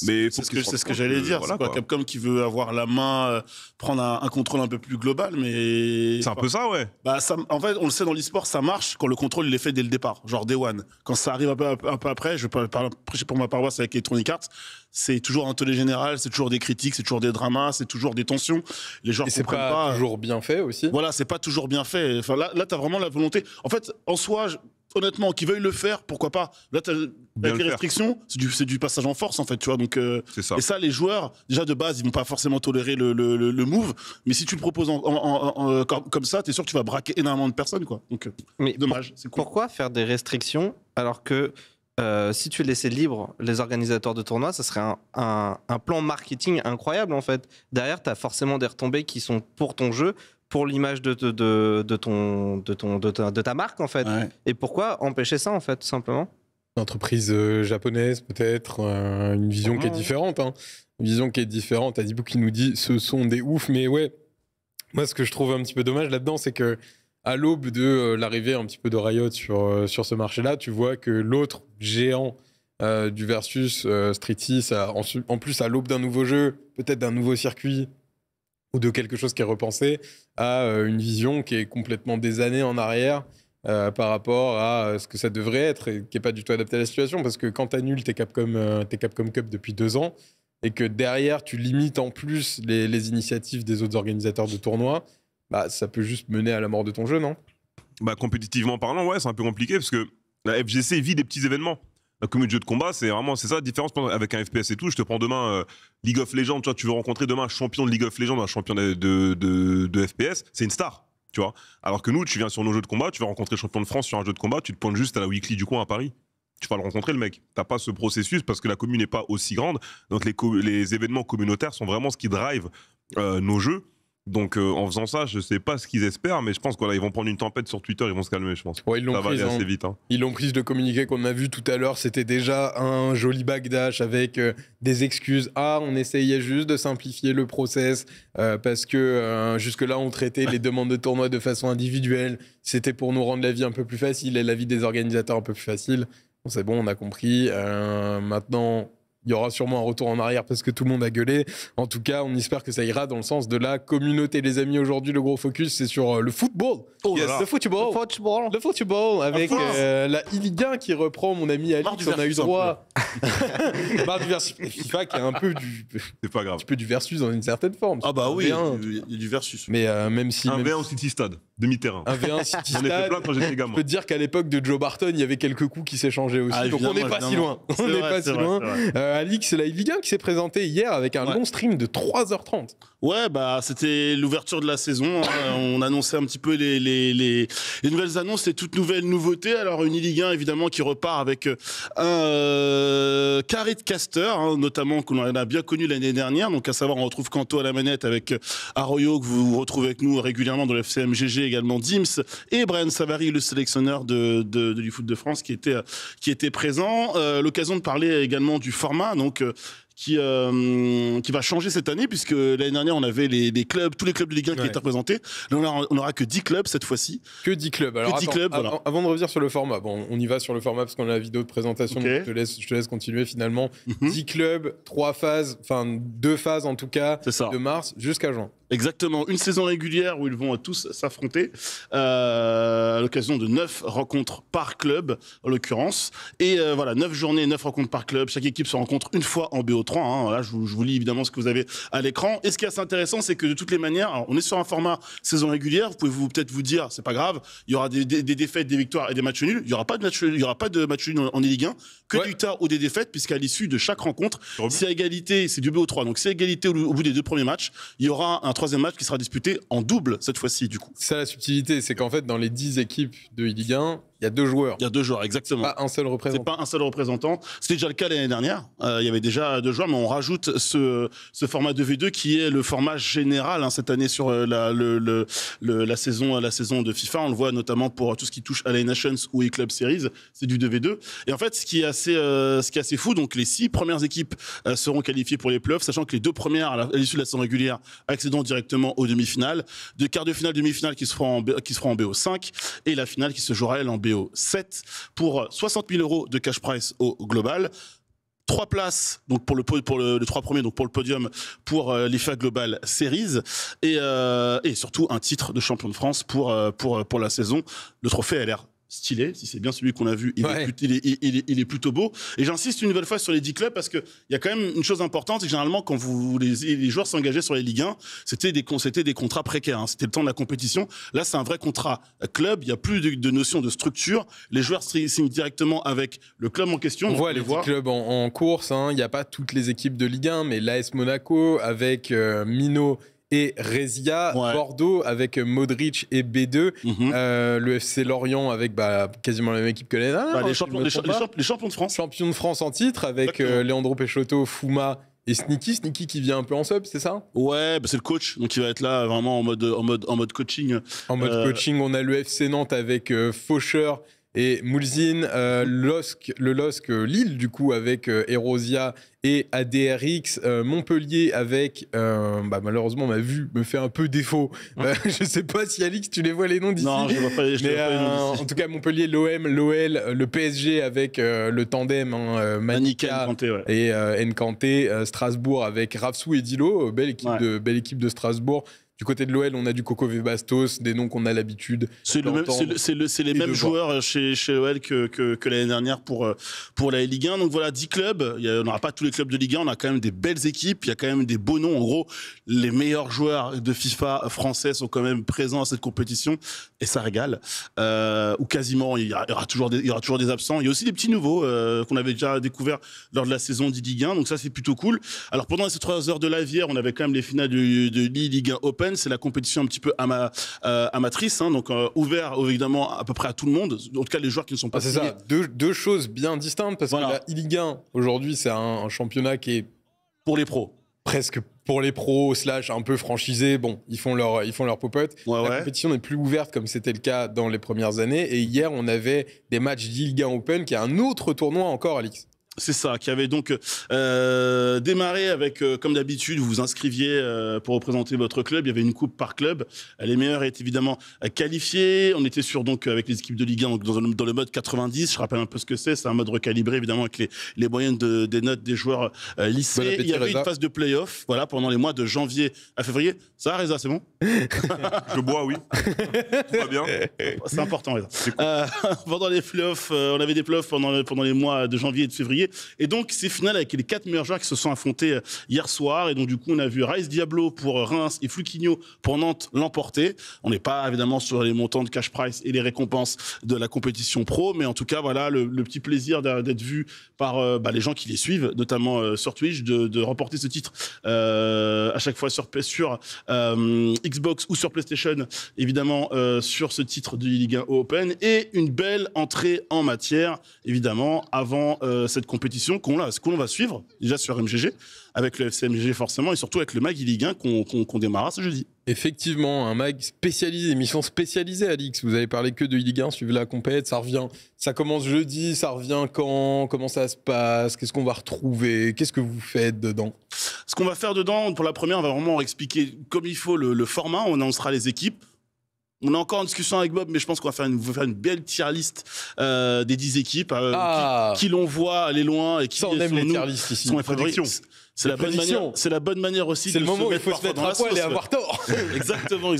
Speaker 3: Mais c'est ce que, ce que j'allais dire. quoi, Capcom qui veut avoir la main, euh, prendre un, contrôle un peu plus global, mais c'est un peu ça, ouais. Bah ça, en fait, on le sait dans l'e-sport, ça marche quand le contrôle il est fait dès le départ, genre day one. Quand ça arrive un peu, un peu après, je parle pour ma paroisse avec Electronic Arts, c'est toujours un tollé général, c'est toujours des critiques, c'est toujours des dramas, c'est toujours des tensions. Les gens comprennent pas, pas euh, toujours bien fait aussi. Voilà, c'est pas toujours bien fait. Enfin là, là t'as vraiment la volonté. En fait, en soi, honnêtement, qui veulent le faire, pourquoi pas. Là, avec les restrictions, c'est du, passage en force, en fait, tu vois. Donc, euh, Et ça, les joueurs, déjà de base, ils vont pas forcément tolérer le, move. Mais si tu le proposes euh, comme ça, tu es sûr que tu vas braquer énormément de personnes, quoi. Donc, euh,
Speaker 4: dommage. c'est Pourquoi faire des restrictions alors que. si tu laissais libre les organisateurs de tournois, ça serait un, un plan marketing incroyable en fait. Derrière, tu as forcément des retombées qui sont pour ton jeu, pour l'image de, de, ton, de, ton, de, ta, marque, en fait. Et pourquoi empêcher ça, en fait, simplement Une entreprise
Speaker 1: euh, japonaise, peut-être, euh, mmh. hein. une vision qui est différente. Une vision qui est différente. Adibou qui nous dit ce sont des oufs, mais ouais. Moi, ce que je trouve un petit peu dommage là-dedans, c'est que à l'aube de euh, l'arrivée un petit peu de Riot sur, sur ce marché-là, tu vois que l'autre géant du versus Street en, en plus à l'aube d'un nouveau jeu, peut-être d'un nouveau circuit, ou de quelque chose qui est repensé à euh, une vision qui est complètement des années en arrière euh, par rapport à euh, ce que ça devrait être et qui n'est pas du tout adapté à la situation. Parce que quand tu annules tes Capcom, Cup depuis deux ans et que derrière tu limites en plus les, initiatives des autres organisateurs de tournois, bah, ça peut juste mener à la mort de ton jeu, non
Speaker 2: bah, Compétitivement parlant, ouais, c'est un peu compliqué parce que la FGC vit des petits événements la commune de jeu de combat, c'est vraiment c'est ça la différence avec un FPS et tout. Je te prends demain euh, League of Legends, tu vois, tu veux rencontrer demain un champion de League of Legends, un champion de, FPS, c'est une star. Tu vois Alors que nous, tu viens sur nos jeux de combat, tu vas rencontrer le champion de France sur un jeu de combat, tu te pointes juste à la weekly du coin à Paris. Tu vas le rencontrer, le mec. T'as pas ce processus parce que la commune n'est pas aussi grande. Donc les, événements communautaires sont vraiment ce qui drive euh, nos jeux. Donc euh, en faisant ça, je sais pas ce qu'ils espèrent, mais je pense qu'ils vont prendre une tempête sur Twitter, ils vont se calmer, je pense. ils l'ont ça assez hein. vite. Hein.
Speaker 1: Ils l'ont prise de communiquer qu'on a vu tout à l'heure, c'était déjà un joli bagdash avec euh, des excuses. Ah, on essayait juste de simplifier le process euh, parce que jusque-là on traitait les demandes de tournoi de façon individuelle. C'était pour nous rendre la vie un peu plus facile et la vie des organisateurs un peu plus facile. on c'est bon, on a compris. maintenant, il y aura sûrement un retour en arrière parce que tout le monde a gueulé. En tout cas, on espère que ça ira dans le sens de la communauté. Les amis, aujourd'hui, le gros focus, c'est sur euh, le football.
Speaker 4: Oh yes, le football. Le football. Le football avec euh,
Speaker 1: la Iligan qui reprend mon ami Alix. On a eu droit. Barre du versus FIFA qui est un peu du. C'est pas grave. Un peu du versus dans une certaine forme. Ah bah oui, il y a du versus. Mais euh, même si. Un même V1 City Stade, demi-terrain. Un V1 City Stade. On était plein quand j'étais gamin. Je peux te dire qu'à l'époque de Joe Barton, il y avait quelques coups qui s'échangeaient aussi. Ah, donc on n'est pas si loin. On n'est pas si loin. Alix Live qui s'est présenté hier avec un long stream de 3h30.
Speaker 3: Ouais, bah c'était l'ouverture de la saison. Hein. On annonçait un petit peu les, nouvelles annonces, les toutes nouvelles nouveautés. Alors une Ligue 1 évidemment qui repart avec euh, un carré de casteurs, hein, notamment qu'on a bien connu l'année dernière. Donc à savoir, on retrouve Canto à la manette avec Arroyo que vous retrouvez avec nous régulièrement dans le FCMGG, également Dims et Brian Savary, le sélectionneur de, du foot de France qui était qui était présent. Euh, l'occasion de parler également du format. Donc euh, qui, euh, qui va changer cette année, puisque l'année dernière, on avait les, clubs, tous les clubs de Ligue 1 qui étaient représentés. Là, on n'aura que 10 clubs cette fois-ci. Que 10 clubs. Alors,
Speaker 1: avant de revenir sur le format, bon, on y va sur le format parce qu'on a la vidéo de présentation, je, te laisse, je te laisse continuer finalement. 10 mhm. clubs, 3 phases, enfin 2 phases en tout cas,
Speaker 3: de mars jusqu'à juin. Exactement, une saison régulière où ils vont euh, tous s'affronter euh, à l'occasion de 9 rencontres par club, en l'occurrence. Et voilà, 9 journées, 9 rencontres par club. Chaque équipe se rencontre une fois en BO 3, hein. Là, je vous, lis évidemment ce que vous avez à l'écran. Et ce qui est assez intéressant, c'est que de toutes les manières, on est sur un format saison régulière. Vous pouvez vous peut-être vous dire, c'est pas grave, il y aura des, défaites, des victoires et des matchs nuls. Il n'y aura pas de match, il y aura pas de match nul en, Ligue 1, que du tas ou des défaites, puisqu'à l'issue de chaque rencontre, si égalité, c'est du bo 3. Donc c'est égalité au, bout des deux premiers matchs. Il y aura un troisième match qui sera disputé en double cette fois-ci, du coup. C'est la subtilité, c'est qu'en fait, dans les 10 équipes de Ligue 1, il y a deux joueurs. Il y a deux joueurs, exactement. Pas un seul représentant. C'est pas un seul représentant. C'était déjà le cas l'année dernière. Euh, il y avait déjà deux joueurs, mais on rajoute ce, format 2v2 qui est le format général hein, cette année sur euh, la, le, la, saison, la saison de FIFA. On le voit notamment pour tout ce qui touche à les Nations ou les Club Series. C'est du 2v2. Et en fait, ce qui est assez, euh, ce qui est assez fou, donc les six premières équipes seront qualifiées pour les playoffs, sachant que les deux premières à l'issue de la saison régulière accédant directement aux demi-finales. Deux quarts de finale, demi-finale qui, se feront en, qui en BO5 et la finale qui se jouera elle en BO 7 pour 60 euh, 000 euros de cash price au global trois places donc pour le pour le, trois premiers donc pour le podium pour euh, l'IFA Global Series et, euh, et surtout un titre de champion de France pour pour pour la saison le trophée LR stylé, si c'est bien celui qu'on a vu, il, est, plutôt beau. Et j'insiste une nouvelle fois sur les dix clubs parce qu'il y a quand même une chose importante, c'est généralement quand vous, les, les joueurs s'engageaient sur les Ligue 1, c'était des, des contrats précaires, hein. c'était le temps de la compétition. Là, c'est un vrai contrat club, il n'y a plus de, notion de structure, les joueurs signent directement avec le club en question. On voit les,
Speaker 1: clubs en, course, hein. il n'y a pas toutes les équipes de Ligue 1, mais l'AS Monaco avec euh, Mino et Rezia, Bordeaux avec Modric et B2, mhm. euh, le FC Lorient avec bah, quasiment la même équipe que bah, hein, les, champions, les, champions de France. Champions de France en titre avec euh, Leandro Pechotto, Fuma et Sneaky, Sneaky qui vient un peu en sub, c'est ça Ouais, bah, c'est le coach, donc il va être là vraiment en mode, coaching. En mode euh, coaching, on a le FC Nantes avec Faucher. Faucheur et Moulzin, euh, LOSC, le LOSC euh, Lille du coup avec euh, Erosia et ADRX Montpellier avec bah, malheureusement ma vue me fait un peu défaut. je sais pas si Alix tu les vois les noms d'ici. Non, je En tout cas Montpellier, l'OM, l'OL, le PSG avec le tandem hein, Manica et Nkanté, Strasbourg avec Ravsou et Dilo, belle équipe de belle équipe de Strasbourg. Du côté de l'OL, on a du Coco Bastos, des noms qu'on a l'habitude. C'est le les mêmes
Speaker 3: joueurs chez, chez l'OL que, l'année dernière pour, euh, pour la Ligue 1. Donc voilà, 10 clubs. Il y on n'aura pas tous les clubs de Ligue 1. On a quand même des belles équipes. Il y a quand même des beaux noms. En gros, les meilleurs joueurs de FIFA français sont quand même présents à cette compétition. Et ça régale. Euh, ou quasiment, il y, aura, toujours des, absents. Il y a aussi des petits nouveaux euh, qu'on avait déjà découverts lors de la saison d'Iligue 1. Donc ça, c'est plutôt cool. Alors pendant ces 3 heures de live hier, on avait quand même les finales de, de Ligue 1 Open c'est la compétition un petit peu euh, amatrice, hein, donc euh, ouvert évidemment à peu près à tout le monde, en tout cas les joueurs qui ne sont pas. Ah, c'est ça, deux, choses bien distinctes,
Speaker 1: parce que euh, la aujourd'hui, c'est un, championnat qui est. Pour les pros presque pour les pros slash un peu franchisé bon, ils font leur, ils font leur popote. la compétition n'est plus ouverte comme c'était le cas dans les premières années. Et hier, on avait des matchs d'Ilga Open, qui est un autre tournoi encore, Alix.
Speaker 3: C'est ça, qui avait donc euh, démarré avec, euh, comme d'habitude, vous vous inscriviez euh, pour représenter votre club. Il y avait une coupe par club. Les meilleurs étaient évidemment qualifiés. On était sur donc avec les équipes de Ligue 1 donc dans, le mode 90. Je rappelle un peu ce que c'est. C'est un mode recalibré évidemment avec les, moyennes des notes des joueurs lycées. il y avait une phase de play-off voilà, pendant les mois de janvier à février. Ça va, Reza, c'est bon Je bois, oui. Tout bien. C'est important, Reza. pendant les play-offs, on avait des playoffs pendant, pendant les mois de janvier et de février. Et donc, c'est final avec les quatre meilleurs joueurs qui se sont affrontés euh, hier soir. Et donc, du coup, on a vu Rice Diablo pour euh, Reims et Fluquigno pour Nantes l'emporter. On n'est pas évidemment sur les montants de cash price et les récompenses de la compétition pro, mais en tout cas, voilà, le, petit plaisir d'être vu par euh, bah, les gens qui les suivent, notamment sur Twitch, de, remporter ce titre à chaque fois sur, sur Xbox ou sur PlayStation, évidemment, sur ce titre du Ligue 1 Open. Et une belle entrée en matière, évidemment, avant cette compétition compétition qu'on ce qu'on va suivre, déjà sur MGG, avec le FCMG forcément, et surtout avec le MAG Ligue qu'on démarra ce jeudi.
Speaker 1: Effectivement, un mag spécialisé, mission spécialisée, Alix. Vous avez parlé que de Ligue 1, suivez la compète, ça revient. Ça commence jeudi, ça revient quand Comment ça se passe Qu'est-ce qu'on va retrouver Qu'est-ce que vous faites dedans
Speaker 3: Ce qu'on va faire dedans, pour la première, on va vraiment expliquer comme il faut le, le format. On annoncera les équipes on est encore en discussion avec Bob, mais je pense qu'on va faire une, faire une belle tier liste euh, des 10 équipes euh, ah. qui, l'on voit aller loin et qui sont les tier ici. c'est la, bonne manière, c'est la bonne manière aussi C'est le moment où il faut se mettre à poil et avoir tort. exactement,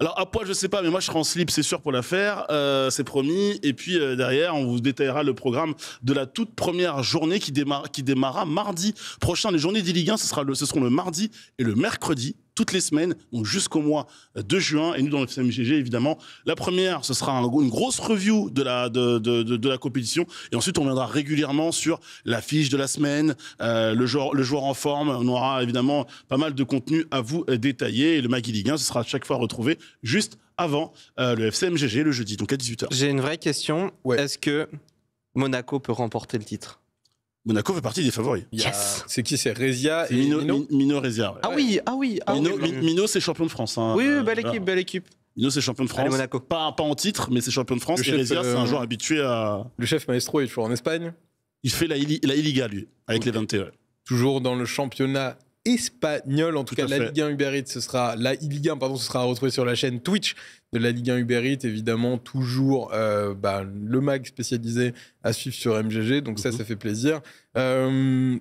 Speaker 3: Alors à poil, je sais pas, mais moi je serai en slip, c'est sûr pour la faire, euh, c'est promis. Et puis derrière, on vous détaillera le programme de la toute première journée qui démarre, qui démarra mardi prochain. Les journées d'Iligue ce sera ce seront le mardi et le mercredi toutes les semaines, donc jusqu'au mois euh, de juin. Et nous, dans le FCMGG évidemment, la première, ce sera une grosse review de la, de, la compétition. Et ensuite, on viendra régulièrement sur la fiche de la semaine, euh, le, joueur, en forme. On aura évidemment pas mal de contenu à vous euh, détailler. Et le Magui Ligue 1, ce sera à chaque fois retrouvé juste avant le FCMGG le jeudi, donc à 18h. J'ai une vraie question. Est-ce que Monaco peut remporter le titre Monaco fait partie des favoris. Yes. C'est qui c'est Rezia et Mino, Mino, Rezia. Ah oui, ah oui.
Speaker 4: Ah Mino, Mino
Speaker 3: c'est champion de France. Hein. oui, belle équipe, belle équipe. Mino c'est champion de France. Pas, pas en titre, mais c'est champion de France. et Rezia, c'est un euh, joueur habitué à. Le chef maestro est toujours en Espagne.
Speaker 1: Il fait la, la Iliga, lui, avec les 21. Toujours dans le championnat espagnol En tout, cas, la Ligue 1 ce sera, la Ligue pardon, ce sera retrouvé sur la chaîne Twitch de la Ligue 1 Évidemment, toujours euh, bah, le mag spécialisé à suivre sur MGG. Donc, ça, mhm. ça fait plaisir. Euh,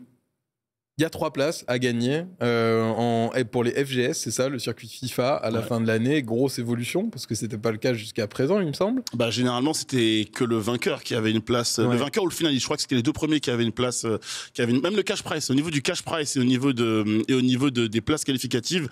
Speaker 1: il y a trois places à gagner euh, pour les FGS, c'est ça, le circuit FIFA à la fin de l'année. Grosse évolution, parce que c'était pas le cas jusqu'à présent, il me
Speaker 3: semble. Bah, généralement, c'était que le vainqueur qui avait une place. Euh, le vainqueur ou le finaliste, je crois que c'était les deux premiers qui avaient une place. Euh, qui avaient Même le cash price, au niveau du cash price et au niveau, des places qualificatives,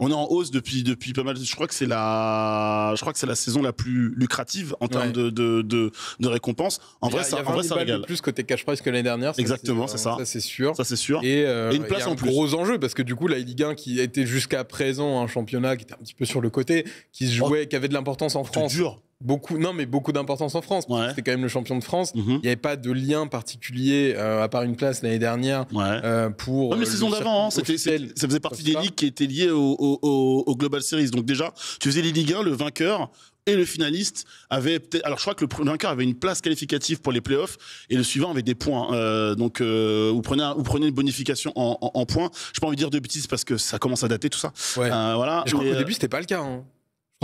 Speaker 3: on est en hausse depuis depuis pas mal. Je crois que c'est la, je crois que c'est la saison la plus lucrative en termes de, de, de récompense. En vrai, ça, en vrai, ça
Speaker 1: Plus côté cash prize que l'année dernière. Exactement, c'est ça. Ça c'est sûr. Ça c'est sûr. Et, euh, une place en plus. Gros enjeu parce que du coup, la Ligue 1 qui était jusqu'à présent un championnat qui était un petit peu sur le côté, qui se oh. jouait, qui avait de l'importance en France. Dur beaucoup, non, mais beaucoup d'importance en France. c'est C'était quand même le champion de France. Mhm. Il n'y avait pas de lien particulier, euh, à part une place l'année dernière, euh, pour. Euh, saison d'avant, hein, ça faisait
Speaker 3: partie des ligues qui étaient liées au, Global Series. Donc, déjà, tu faisais les Ligue le vainqueur. Et le finaliste avait peut-être. Alors, je crois que le vainqueur avait une place qualificative pour les playoffs et le suivant avait des points. Hein. donc, vous, prenez, vous prenez une bonification en, points. Je n'ai pas envie de dire de bêtises parce que ça commence à dater tout ça. voilà. Je crois qu'au début, c'était pas le cas. Hein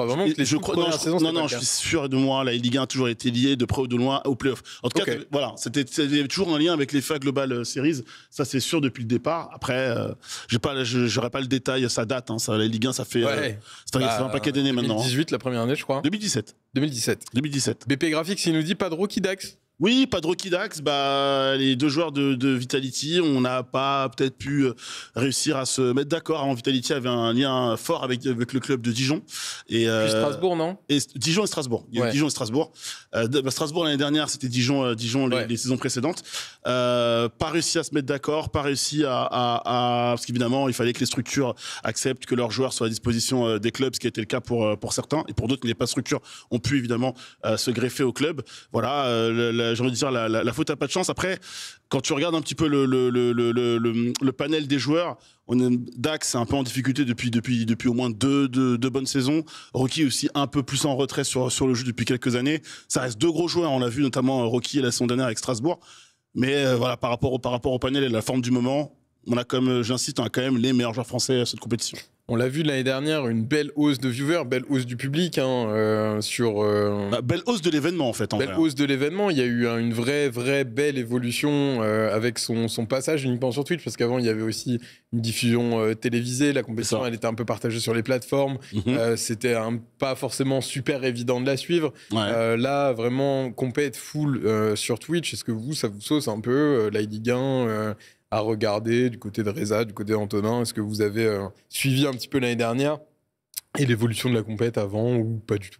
Speaker 3: vraiment je crois, non, saison, non, non je suis sûr de moi. La Ligue 1 a toujours été liée de près ou de loin au playoff En tout cas, euh, voilà, c'était toujours un lien avec les FA Global euh, Series. Ça, c'est sûr depuis le départ. Après, je euh, j'ai pas, j'aurais pas le détail. Ça date. Hein, ça, la Ligue 1, ça fait, bah, un paquet d'années maintenant. 2018, hein. la première année, je crois. 2017. 2017. 2017. BP Graphics, il nous dit pas de Rocky Dax. Oui, pas de Dax. Bah, les deux joueurs de, Vitality, on n'a pas peut-être pu euh, réussir à se mettre d'accord. Hein. Vitality avait un lien fort avec, avec le club de Dijon. Et, euh, Strasbourg, non et, Dijon et Strasbourg. Il y Dijon et Strasbourg. Euh, bah, Strasbourg l'année dernière, c'était Dijon, Dijon les, saisons précédentes. pas réussi à se mettre d'accord, pas réussi à, parce qu'évidemment, il fallait que les structures acceptent que leurs joueurs soient à disposition des clubs, ce qui a été le cas pour pour certains et pour d'autres, les pas structures ont pu évidemment se greffer au club. Voilà. le, j'ai dire, la, faute à pas de chance. Après, quand tu regardes un petit peu le, le, panel des joueurs, on est, Dax est un peu en difficulté depuis, depuis, depuis au moins deux, bonnes saisons. Rocky aussi un peu plus en retrait sur, sur le jeu depuis quelques années. Ça reste deux gros joueurs. On l'a vu notamment euh, Rocky la saison dernière avec Strasbourg. Mais euh, voilà, par rapport, au, par rapport au panel et la forme du moment, on a comme, euh, j'insiste, on a quand même les meilleurs joueurs français à cette compétition. On l'a vu l'année dernière, une belle hausse de viewers, belle hausse du public hein, euh, sur. Euh, bah, belle hausse de l'événement en fait. belle hein.
Speaker 1: hausse de l'événement. Il y a eu une vraie, vraie belle évolution euh, avec son, passage uniquement sur Twitch parce qu'avant il y avait aussi une diffusion télévisée. La compétition elle était un peu partagée sur les plateformes. Mm C'était pas forcément super évident de la suivre. là vraiment compète full sur Twitch. Est-ce que vous ça vous sauce un peu la gain 1 à regarder du côté de Reza, du côté d'Antonin Est-ce que vous avez euh,
Speaker 2: suivi un petit peu l'année dernière et
Speaker 1: l'évolution de la compète avant ou pas du
Speaker 2: tout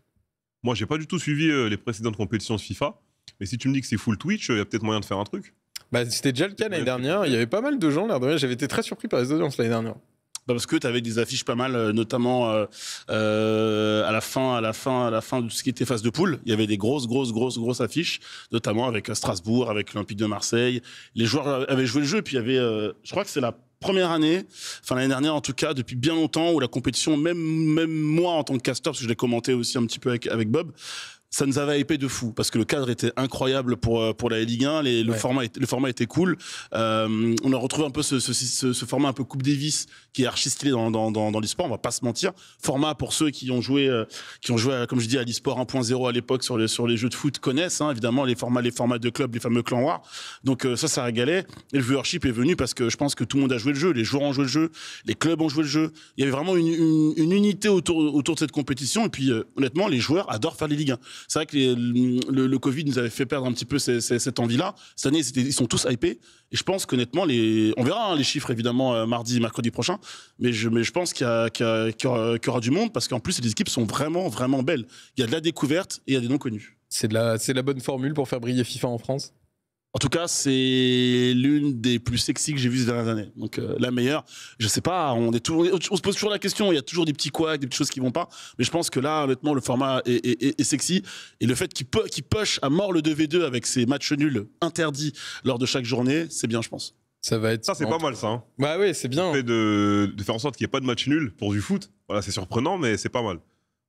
Speaker 2: Moi, j'ai pas du tout suivi euh, les précédentes compétitions de FIFA. Mais si tu me dis que c'est full Twitch, il euh, y a peut-être moyen de faire un truc.
Speaker 3: Bah, c'était déjà le cas l'année dernière. Il y avait pas mal de gens, l'air de J'avais été très surpris par les audiences l'année dernière. Bah, parce que tu avais des affiches pas mal, euh, notamment euh, euh, à la fin, à la fin, à la fin de ce qui était phase de poule. Il y avait des grosses, grosses, grosses, grosses affiches, notamment avec Strasbourg, avec l'Olympique de Marseille. Les joueurs avaient joué le jeu, puis il y avait, je crois que c'est la première année, enfin l'année dernière en tout cas, depuis bien longtemps, où la compétition, même, même moi en tant que casteur, parce que je l'ai commenté aussi un petit peu avec, avec Bob, ça nous avait hypé de fou parce que le cadre était incroyable pour euh, pour la Ligue 1, le format le format était cool. Euh, on a retrouvé un peu ce, ce, format un peu Coupe Davis qui est archi stylé dans dans dans, dans l'e-sport, on va pas se mentir. Format pour ceux qui ont joué euh, qui ont joué comme je dis à l'e-sport 1.0 à l'époque sur les sur les jeux de foot connaissent hein, évidemment les formats les formats de club, les fameux clans war. Donc ça ça régalait et le viewership est venu parce que je pense que tout le monde a joué le jeu, les joueurs ont joué le jeu, les clubs ont joué le jeu. Il y avait vraiment une, une, unité autour autour de cette compétition et puis honnêtement les joueurs adorent faire les Ligue 1 c'est vrai que le, Covid nous avait fait perdre un petit peu cette envie-là. Cette année, ils sont tous hypés. Et je pense qu'honnêtement, on verra hein, les chiffres évidemment euh, mardi, mercredi prochain. Mais je, pense qu'il y, aura du monde parce qu'en plus, les équipes sont vraiment, vraiment belles. Il y a de la découverte et il y a des noms connus. C'est la bonne formule pour faire briller FIFA en France en tout cas, c'est l'une des plus sexy que j'ai vues ces dernières années. Donc euh, la meilleure, je sais pas, on est on se pose toujours la question. Il y a toujours des petits couacs, des petites choses qui vont pas. Mais je pense que là, honnêtement, le format est, sexy et le fait qu'il peut, push à mort le 2v2 avec ses matchs nuls interdits lors de chaque journée, c'est bien, je pense. Ça va être. Ça c'est pas mal ça. Hein. Bah oui, c'est bien. Le fait de, faire en sorte qu'il n'y
Speaker 2: ait pas de match nul pour du foot, voilà, c'est surprenant, mais c'est pas mal.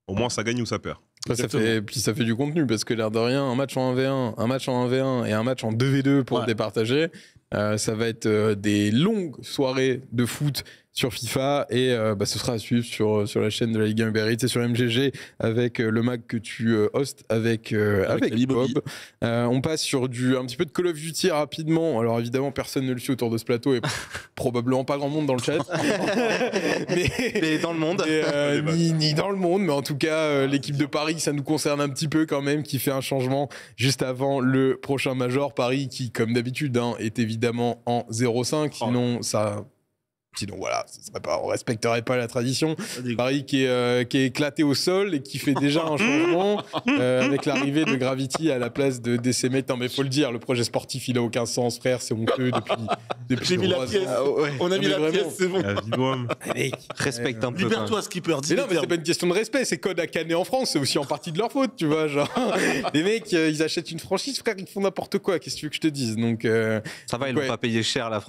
Speaker 2: Au moins, ça gagne ou ça perd. Ça, fait, puis ça fait du contenu parce que l'air de rien, un
Speaker 1: match en 1v1, un match en 1v1 et un match en
Speaker 2: 2v2 pour départager,
Speaker 1: euh, ça va être euh, des longues soirées de foot sur FIFA et euh, bah, ce sera à suivre sur, euh, sur la chaîne de la Ligue 1 Uber Eats et sur MGG avec euh, le mag que tu hostes avec, avec, Bob. on passe sur du, un petit peu de Call of Duty rapidement. Alors évidemment, personne ne le suit autour de ce plateau et probablement pas grand monde dans le chat. mais, dans le monde. ni, dans le monde, mais en tout cas, l'équipe de Paris, ça nous concerne un petit peu quand même, qui fait un changement juste avant le prochain Major. Paris qui, comme d'habitude, hein, est évidemment en 0-5. Sinon, ça donc voilà, pas, on respecterait pas la tradition. Paris ah, qui est, euh, qui est éclaté au sol et qui fait déjà un changement euh, avec l'arrivée de Gravity à la place de DCM Non, mais faut le dire, le projet sportif, il a aucun sens, frère. C'est honteux depuis. depuis J'ai la pièce. Ah, on a mis la pièce, c'est bon. Ah, respecte un peu. Libère-toi, skipper. Mais non, mais c'est pas une question de respect. C'est code à canner en France. C'est aussi en partie de leur faute, tu vois. Genre, les mecs, euh, ils achètent une franchise, frère, ils font n'importe quoi. Qu'est-ce que tu veux que je te dise Donc, Ça va, ils n'ont pas
Speaker 4: payé cher la,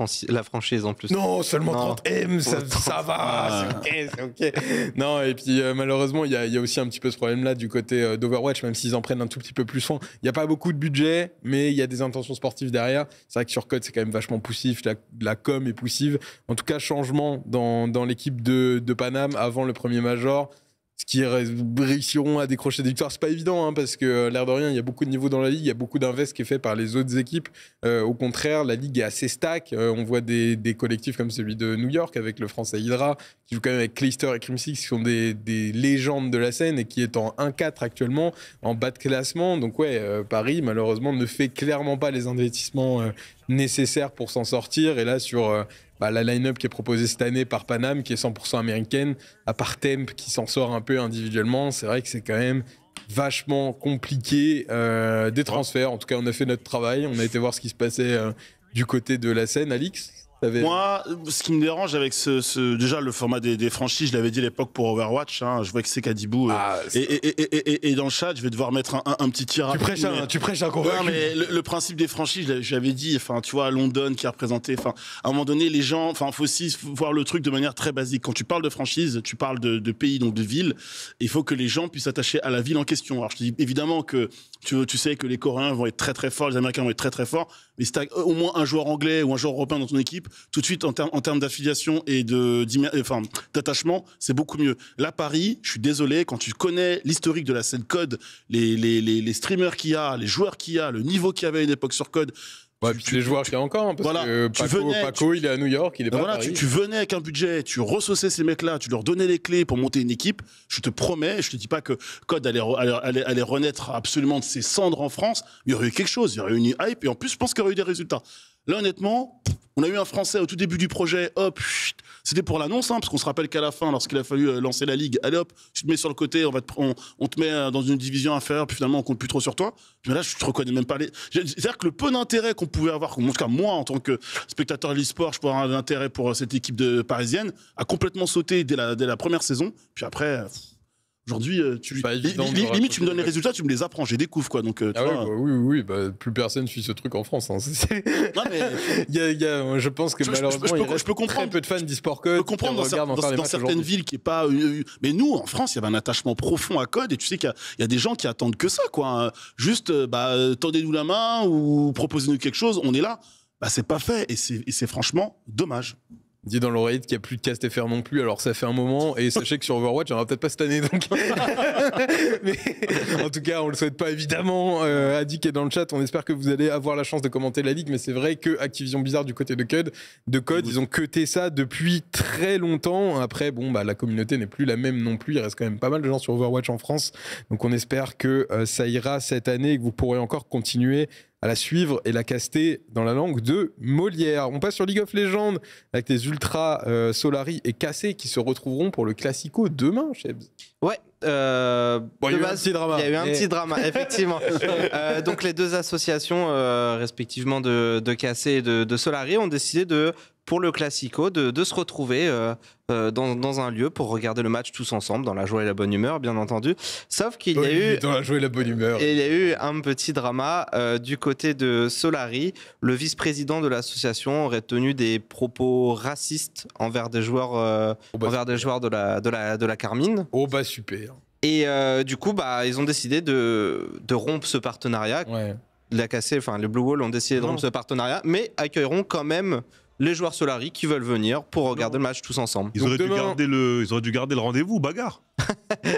Speaker 1: franchise en plus. Non, seulement 30 eh, ça, va, ah. c'est ok, Non, et puis euh, malheureusement, il y a, aussi un petit peu ce problème-là du côté euh, d'Overwatch, même s'ils en prennent un tout petit peu plus fond Il n'y a pas beaucoup de budget, mais il y a des intentions sportives derrière. C'est vrai que sur Code, c'est quand même vachement poussif, la, com est poussive. En tout cas, changement dans, l'équipe de, de Paname avant le premier major. Ce qui réussiront à décrocher des victoires. C'est pas évident, hein, parce que euh, l'air de rien, il y a beaucoup de niveaux dans la ligue, il y a beaucoup d'invest qui est fait par les autres équipes. Euh, au contraire, la ligue est assez stack. Euh, on voit des, collectifs comme celui de New York avec le français Hydra, qui joue quand même avec Clayster et Crim qui sont des, légendes de la scène et qui est en 1-4 actuellement, en bas de classement. Donc, ouais, Paris, malheureusement, ne fait clairement pas les investissements nécessaire pour s'en sortir. Et là, sur euh, bah, la line-up qui est proposée cette année par Panam, qui est 100% américaine, à part Temp qui s'en sort un peu individuellement, c'est vrai que c'est quand même vachement compliqué euh, des transferts. En tout cas, on a fait notre travail, on a été voir ce qui se passait euh, du côté de la scène, Alix.
Speaker 3: Moi, ce qui me dérange avec ce, ce déjà le format des, franchises, je l'avais dit à l'époque pour Overwatch, hein, je vois que c'est Kadibou euh, ah, et, et, et, et, dans le chat, je vais devoir mettre un, petit tir. Tu prêches, tu prêches un convaincu. mais le, principe des franchises, j'avais dit, enfin, tu vois, London qui a représenté, enfin, à un moment donné, les gens, enfin, faut aussi voir le truc de manière très basique. Quand tu parles de franchise, tu parles de, de pays, donc de ville. Il faut que les gens puissent s'attacher à la ville en question. Alors, je te dis évidemment que tu, tu sais que les Coréens vont être très très forts, les Américains vont être très très forts, mais si tu euh, au moins un joueur anglais ou un joueur européen dans ton équipe, tout de suite, en, termes d'affiliation et euh, d'attachement, c'est beaucoup mieux. Là, Paris, je suis désolé, quand tu connais l'historique de la scène code, les, les streamers qu'il y a, les joueurs qu'il y a, le niveau qu'il y avait à une époque sur code, bah, tu, les joueurs qu'il encore, parce que Paco, il est à New York, il est bah pas voilà, Tu, venais avec un budget, tu ressaussais ces mecs-là, tu leur donnais les clés pour monter une équipe. Je te promets, je te dis pas que Code allait, allait renaître absolument de ses cendres en France, il y aurait eu quelque chose, il y aurait eu une hype, et en plus, je pense qu'il y aurait eu des résultats. Là, honnêtement, on a eu un Français au tout début du projet, hop, c'était pour l'annonce, hein, parce qu'on se rappelle qu'à la fin, lorsqu'il a fallu euh, lancer la ligue, allez hop, tu te mets sur le côté, on, va te, on, on, te met euh, dans une division inférieure, puis finalement on compte plus trop sur toi. Mais là, je te reconnais même pas les. C'est-à-dire que le peu d'intérêt qu'on pouvait avoir, en tout cas moi en tant que spectateur de l'e-sport, je pourrais avoir un intérêt pour euh, cette équipe de parisienne, a complètement sauté dès la, première saison. Puis après. Aujourd'hui, euh, tu... limite, tu me donnes les résultats,
Speaker 1: tu me les apprends, j'ai découvre. Quoi, donc, euh, ah bah oui, oui, oui, bah, plus personne suit ce truc en France.
Speaker 3: je pense que je, malheureusement, peux, il comprendre.
Speaker 1: très peu de fans d'e-sport Je peux comprendre dans, certaines villes
Speaker 3: qui est pas. Euh, mais nous, en France, il y avait un attachement profond à code et tu sais qu'il y, a des gens qui attendent que ça. Quoi. Hein. Juste, bah, tendez-nous la main ou proposez-nous quelque chose, on est là. Bah, c'est pas fait et c'est franchement dommage dit dans l'oreille qu'il n'y a plus de cast FR non plus, alors ça
Speaker 1: fait un moment, et sachez que sur Overwatch, il n'y aura peut-être pas cette année, donc... Mais en tout cas, on le souhaite pas, évidemment, euh, Adi qui est dans le chat, on espère que vous allez avoir la chance de commenter la Ligue, mais c'est vrai que Activision Bizarre du côté de Code, de Code ils ont cuté ça depuis très longtemps, après, bon, bah, la communauté n'est plus la même non plus, il reste quand même pas mal de gens sur Overwatch en France, donc on espère que euh, ça ira cette année et que vous pourrez encore continuer à la suivre et la caster dans la langue de Molière. On passe sur League of Legends avec des Ultra euh, Solari et Cassé qui se retrouveront pour le Classico demain, Chebs.
Speaker 4: Ouais, euh, il y a eu un petit drama. Il y a eu un petit drama, effectivement. Euh, donc les deux associations, respectivement de, de Cassé et de, de, Solari, ont décidé de pour le Classico, de, se retrouver euh, euh, dans, un lieu pour regarder le match tous ensemble, dans la joie et la bonne humeur, bien entendu. Sauf qu'il y a eu. Dans la joie et
Speaker 1: la bonne humeur.
Speaker 4: il y a eu un petit drama euh, du côté de Solari. Le vice-président de l'association aurait tenu des propos racistes envers des joueurs, oh, bah, envers des joueurs de, la, de, la, de la Carmine. Oh, bah super. Et du coup, bah, ils ont décidé de, de rompre ce partenariat. La casser. enfin, les Blue Wall ont décidé de rompre ce partenariat, mais accueilleront quand même les joueurs Solari qui veulent venir pour regarder le match tous ensemble. Ils, auraient, dû garder le, ils dû garder le rendez-vous, bagarre. non,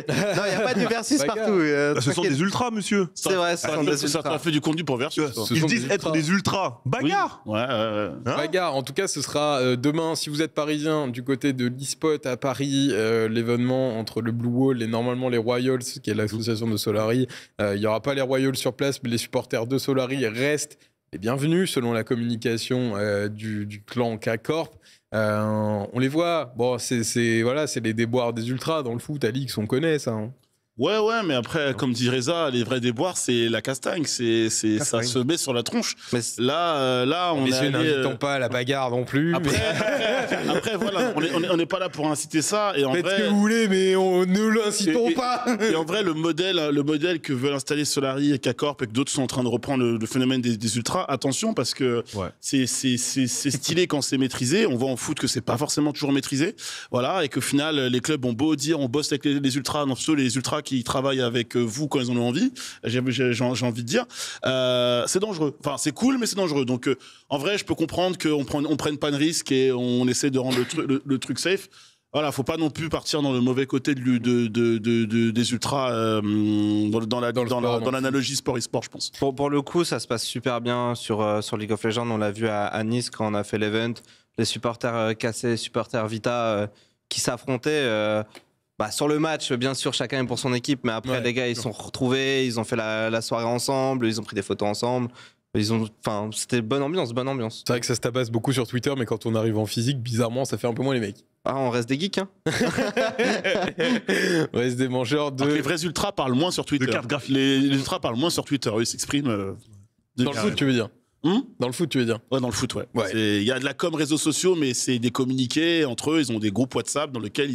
Speaker 4: il n'y a pas du versus partout. Euh, ah, ce sont des ultras, monsieur.
Speaker 2: C'est vrai, ce ah, sont des Ça fait du conduit pour versus. Euh, ils disent être des ultras.
Speaker 4: Bagarre
Speaker 1: hein Bagarre, en tout cas, ce sera euh, demain, si vous êtes parisien, du côté de l'eSpot à Paris, l'événement entre le Blue Wall et normalement les Royals, qui est l'association de Solari. Il n'y aura pas les Royals sur place, mais les supporters de Solari restent et bienvenue, selon la communication euh, du, clan K-Corp. Euh, on les voit, bon, c'est voilà, les déboires des ultras dans le foot, à on connaît ça. Hein.
Speaker 3: Ouais, ouais, mais après, comme dit Reza, les vrais déboires, c'est la castagne, c'est, c'est, ça se met sur la tronche. Mais là, euh, là, on n'invitons euh, pas à la bagarre non plus. Après, voilà, on n'est pas là pour inciter ça. Et en vrai, ce que vous voulez, mais on ne l'incitons pas. Et, en vrai, le modèle, le modèle que veulent installer Solari et k et que d'autres sont en train de reprendre le, phénomène des, ultras, attention, parce que c'est, c'est, c'est, stylé quand c'est maîtrisé. On voit en foot que c'est pas forcément toujours maîtrisé. Voilà, et qu'au final, les clubs ont beau dire on bosse avec les, ultras, non, les ultras qui travaillent avec euh, vous quand ils en ont envie, j'ai envie de dire, euh, c'est dangereux. Enfin, c'est cool, mais c'est dangereux. Donc, euh, en vrai, je peux comprendre qu'on prenne, on prenne pas de risque et on essaie de rendre le, truc safe voilà, faut pas non plus partir dans le mauvais côté de, de, des ultras dans, la, dans, l'analogie sport e sport, je pense. Pour, le coup, ça se passe super bien sur, sur League of Legends. On l'a vu
Speaker 4: à, Nice quand on a fait l'event. Les supporters Cassé, cassés, supporters Vita qui s'affrontaient. Bah, sur le match, bien sûr, chacun est pour son équipe, mais après, les gars, ils se sont retrouvés, ils ont fait la, soirée ensemble, ils ont pris des photos ensemble. Ils ont, enfin, c'était bonne ambiance, bonne ambiance. C'est vrai que ça se tabasse beaucoup sur Twitter, mais quand on arrive en physique, bizarrement, ça fait un peu moins les mecs. Ah, on reste des geeks, hein
Speaker 3: On reste des mangeurs de. les vrais ultras parlent moins sur Twitter. les, ultras parlent moins sur Twitter, ils s'expriment. Euh, dans le foot, tu veux dire Hmm dans le foot, tu veux dire Ouais, dans le foot, ouais. Il y a de la com réseaux sociaux, mais c'est des communiqués entre eux. Ils ont des groupes WhatsApp dans lesquels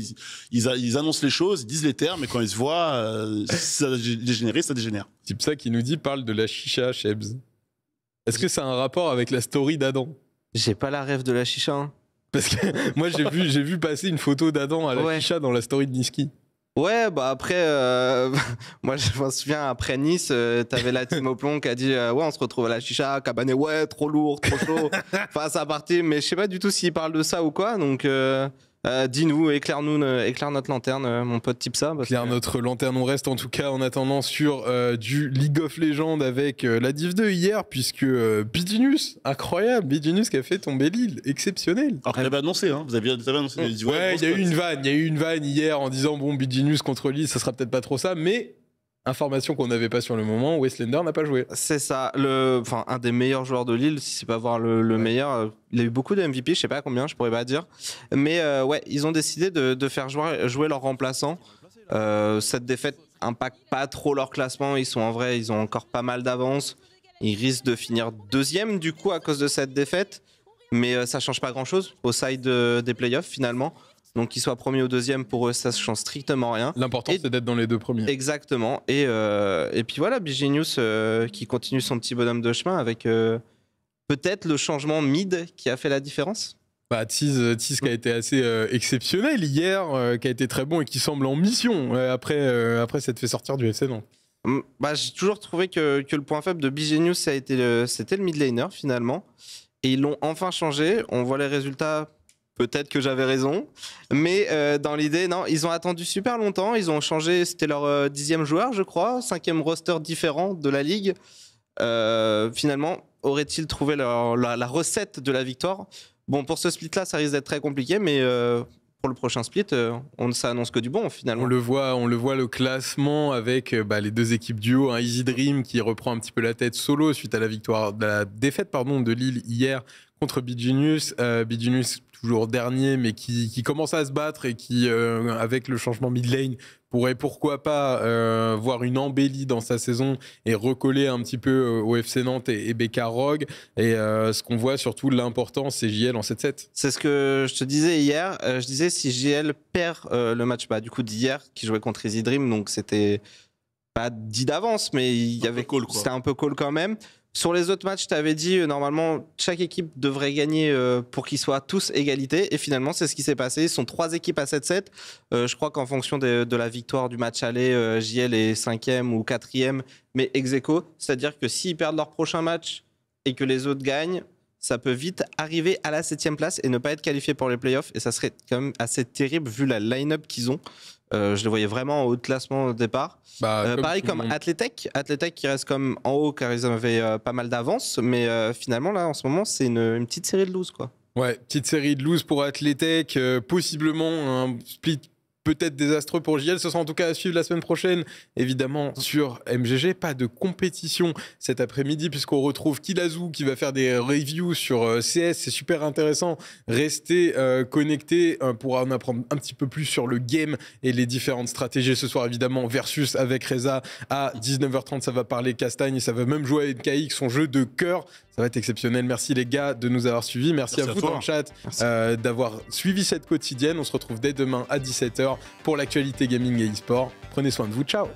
Speaker 3: ils, annoncent les choses, ils disent les termes, et quand ils se voient, euh, ça dégénère, ça dégénère. Type ça qui nous dit parle de la chicha, Chebs. Est-ce que ça a un rapport avec la story d'Adam
Speaker 4: J'ai pas la rêve de la chicha. Hein. Parce que moi, j'ai vu, vu passer une photo d'Adam à la chicha dans la story de Niski. Ouais, bah après, euh, moi je me souviens, après Nice, euh, t'avais la team au qui a dit euh, Ouais, on se retrouve à la chicha, cabane ouais, trop lourd, trop chaud. enfin, ça partait, mais je sais pas du tout s'il parle de ça ou quoi, donc. Euh, dis-nous, éclaire-nous, euh, éclaire notre lanterne, euh, mon pote type ça. Éclaire notre lanterne. On reste en tout cas en attendant sur
Speaker 1: du League of Legends avec la Div 2 hier, puisque Bidinus, incroyable, Bidinus qui a fait tomber Lille, exceptionnel. Alors
Speaker 3: avait annoncé, hein, vous avez, annoncé. Ouais, il y a eu une
Speaker 1: vanne, il y a eu une vanne hier en disant bon Bidinus contre Lille, ça sera peut-être pas trop ça, mais information qu'on n'avait pas
Speaker 4: sur le moment, Westlander n'a pas joué. C'est ça. enfin, un des meilleurs joueurs de Lille, si c'est pas voir le, meilleur. Euh, il a eu beaucoup de MVP, je sais pas combien, je pourrais pas dire. Mais euh, ouais, ils ont décidé de, faire jouer, leur remplaçant. Euh, cette défaite impacte pas trop leur classement. Ils sont en vrai, ils ont encore pas mal d'avance. Ils risquent de finir deuxième du coup à cause de cette défaite. Mais ça ça change pas grand chose au side des playoffs finalement. Donc qu'ils soient premier ou deuxième, pour eux, ça ne change strictement rien. L'important, c'est d'être dans les deux premiers. Exactement. Et, euh, et puis voilà, BG News euh, qui continue son petit bonhomme de chemin avec euh, peut-être le changement mid qui a fait la différence. Bah, tease, qui a mm. été assez exceptionnel hier,
Speaker 1: qui a été très bon et qui semble en mission après, après s'être fait sortir du FC non
Speaker 4: mm. Bah, J'ai toujours trouvé que, que, le point faible de BG News, c'était le, le mid laner finalement. Et ils l'ont enfin changé. On voit les résultats Peut-être que j'avais raison. Mais euh, dans l'idée, non, ils ont attendu super longtemps. Ils ont changé, c'était leur euh, dixième joueur, je crois, cinquième roster différent de la ligue. Euh, finalement, auraient-ils trouvé la, recette de la victoire Bon, pour ce split-là, ça risque d'être très compliqué, mais pour le prochain split,
Speaker 1: on ne s'annonce que du bon finalement. On le voit, on le voit le classement avec bah, les deux équipes duo, un hein, Easy Dream qui reprend un petit peu la tête solo suite à la victoire, la défaite pardon de Lille hier contre Bidinus, Euh, toujours dernier, mais qui, qui, commence à se battre et qui, euh, avec le changement mid lane, pourrait pourquoi pas euh, voir une embellie dans sa saison et recoller un petit peu euh, au FC Nantes et, et BK Rogue. Et ce qu'on voit surtout,
Speaker 4: l'importance, c'est JL en 7-7. C'est ce que je te disais hier. je disais si JL perd le match bah, du coup d'hier, qui jouait contre Easy Dream, donc c'était pas dit d'avance, mais il y avait c'était un peu call cool quand même. Sur les autres matchs, tu avais dit euh, normalement chaque équipe devrait gagner euh, pour qu'ils soient tous égalités. Et finalement, c'est ce qui s'est passé. Ils sont trois équipes à 7-7. Euh, je crois qu'en fonction de la victoire du match aller, JL est 5e ou 4 mais ex C'est-à-dire que s'ils perdent leur prochain match et que les autres gagnent, ça peut vite arriver à la 7 place et ne pas être qualifié pour les playoffs. Et ça serait quand même assez terrible vu la line-up qu'ils ont. Euh, je les voyais vraiment en haut de classement au départ. Bah, euh, pareil comme Athletech. Athletech qui reste comme en haut car ils avaient euh, pas mal d'avance. Mais finalement, là, en ce moment, c'est une, petite série de loose, quoi.
Speaker 1: Ouais, petite série de loose pour Athletech. possiblement un split peut-être désastreux pour JL. Ce sera en tout cas à suivre la semaine prochaine, évidemment, sur MGG. Pas de compétition cet après-midi, puisqu'on retrouve Kilazou qui va faire des reviews sur euh, CS. C'est super intéressant. Restez euh, connectés euh, pour en apprendre un petit peu plus sur le game et les différentes stratégies. Ce soir, évidemment, Versus avec Reza à 19h30. Ça va parler Castagne ça va même jouer avec KX, son jeu de cœur. Ça va être exceptionnel. Merci les gars de nous avoir suivis. Merci, à vous dans le chat euh, d'avoir suivi cette quotidienne. On se retrouve dès demain à 17h pour l'actualité gaming et e-sport. Prenez soin de vous. Ciao.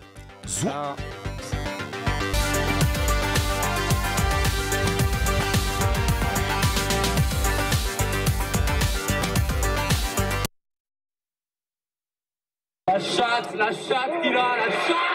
Speaker 2: La chatte, la chatte a, la chatte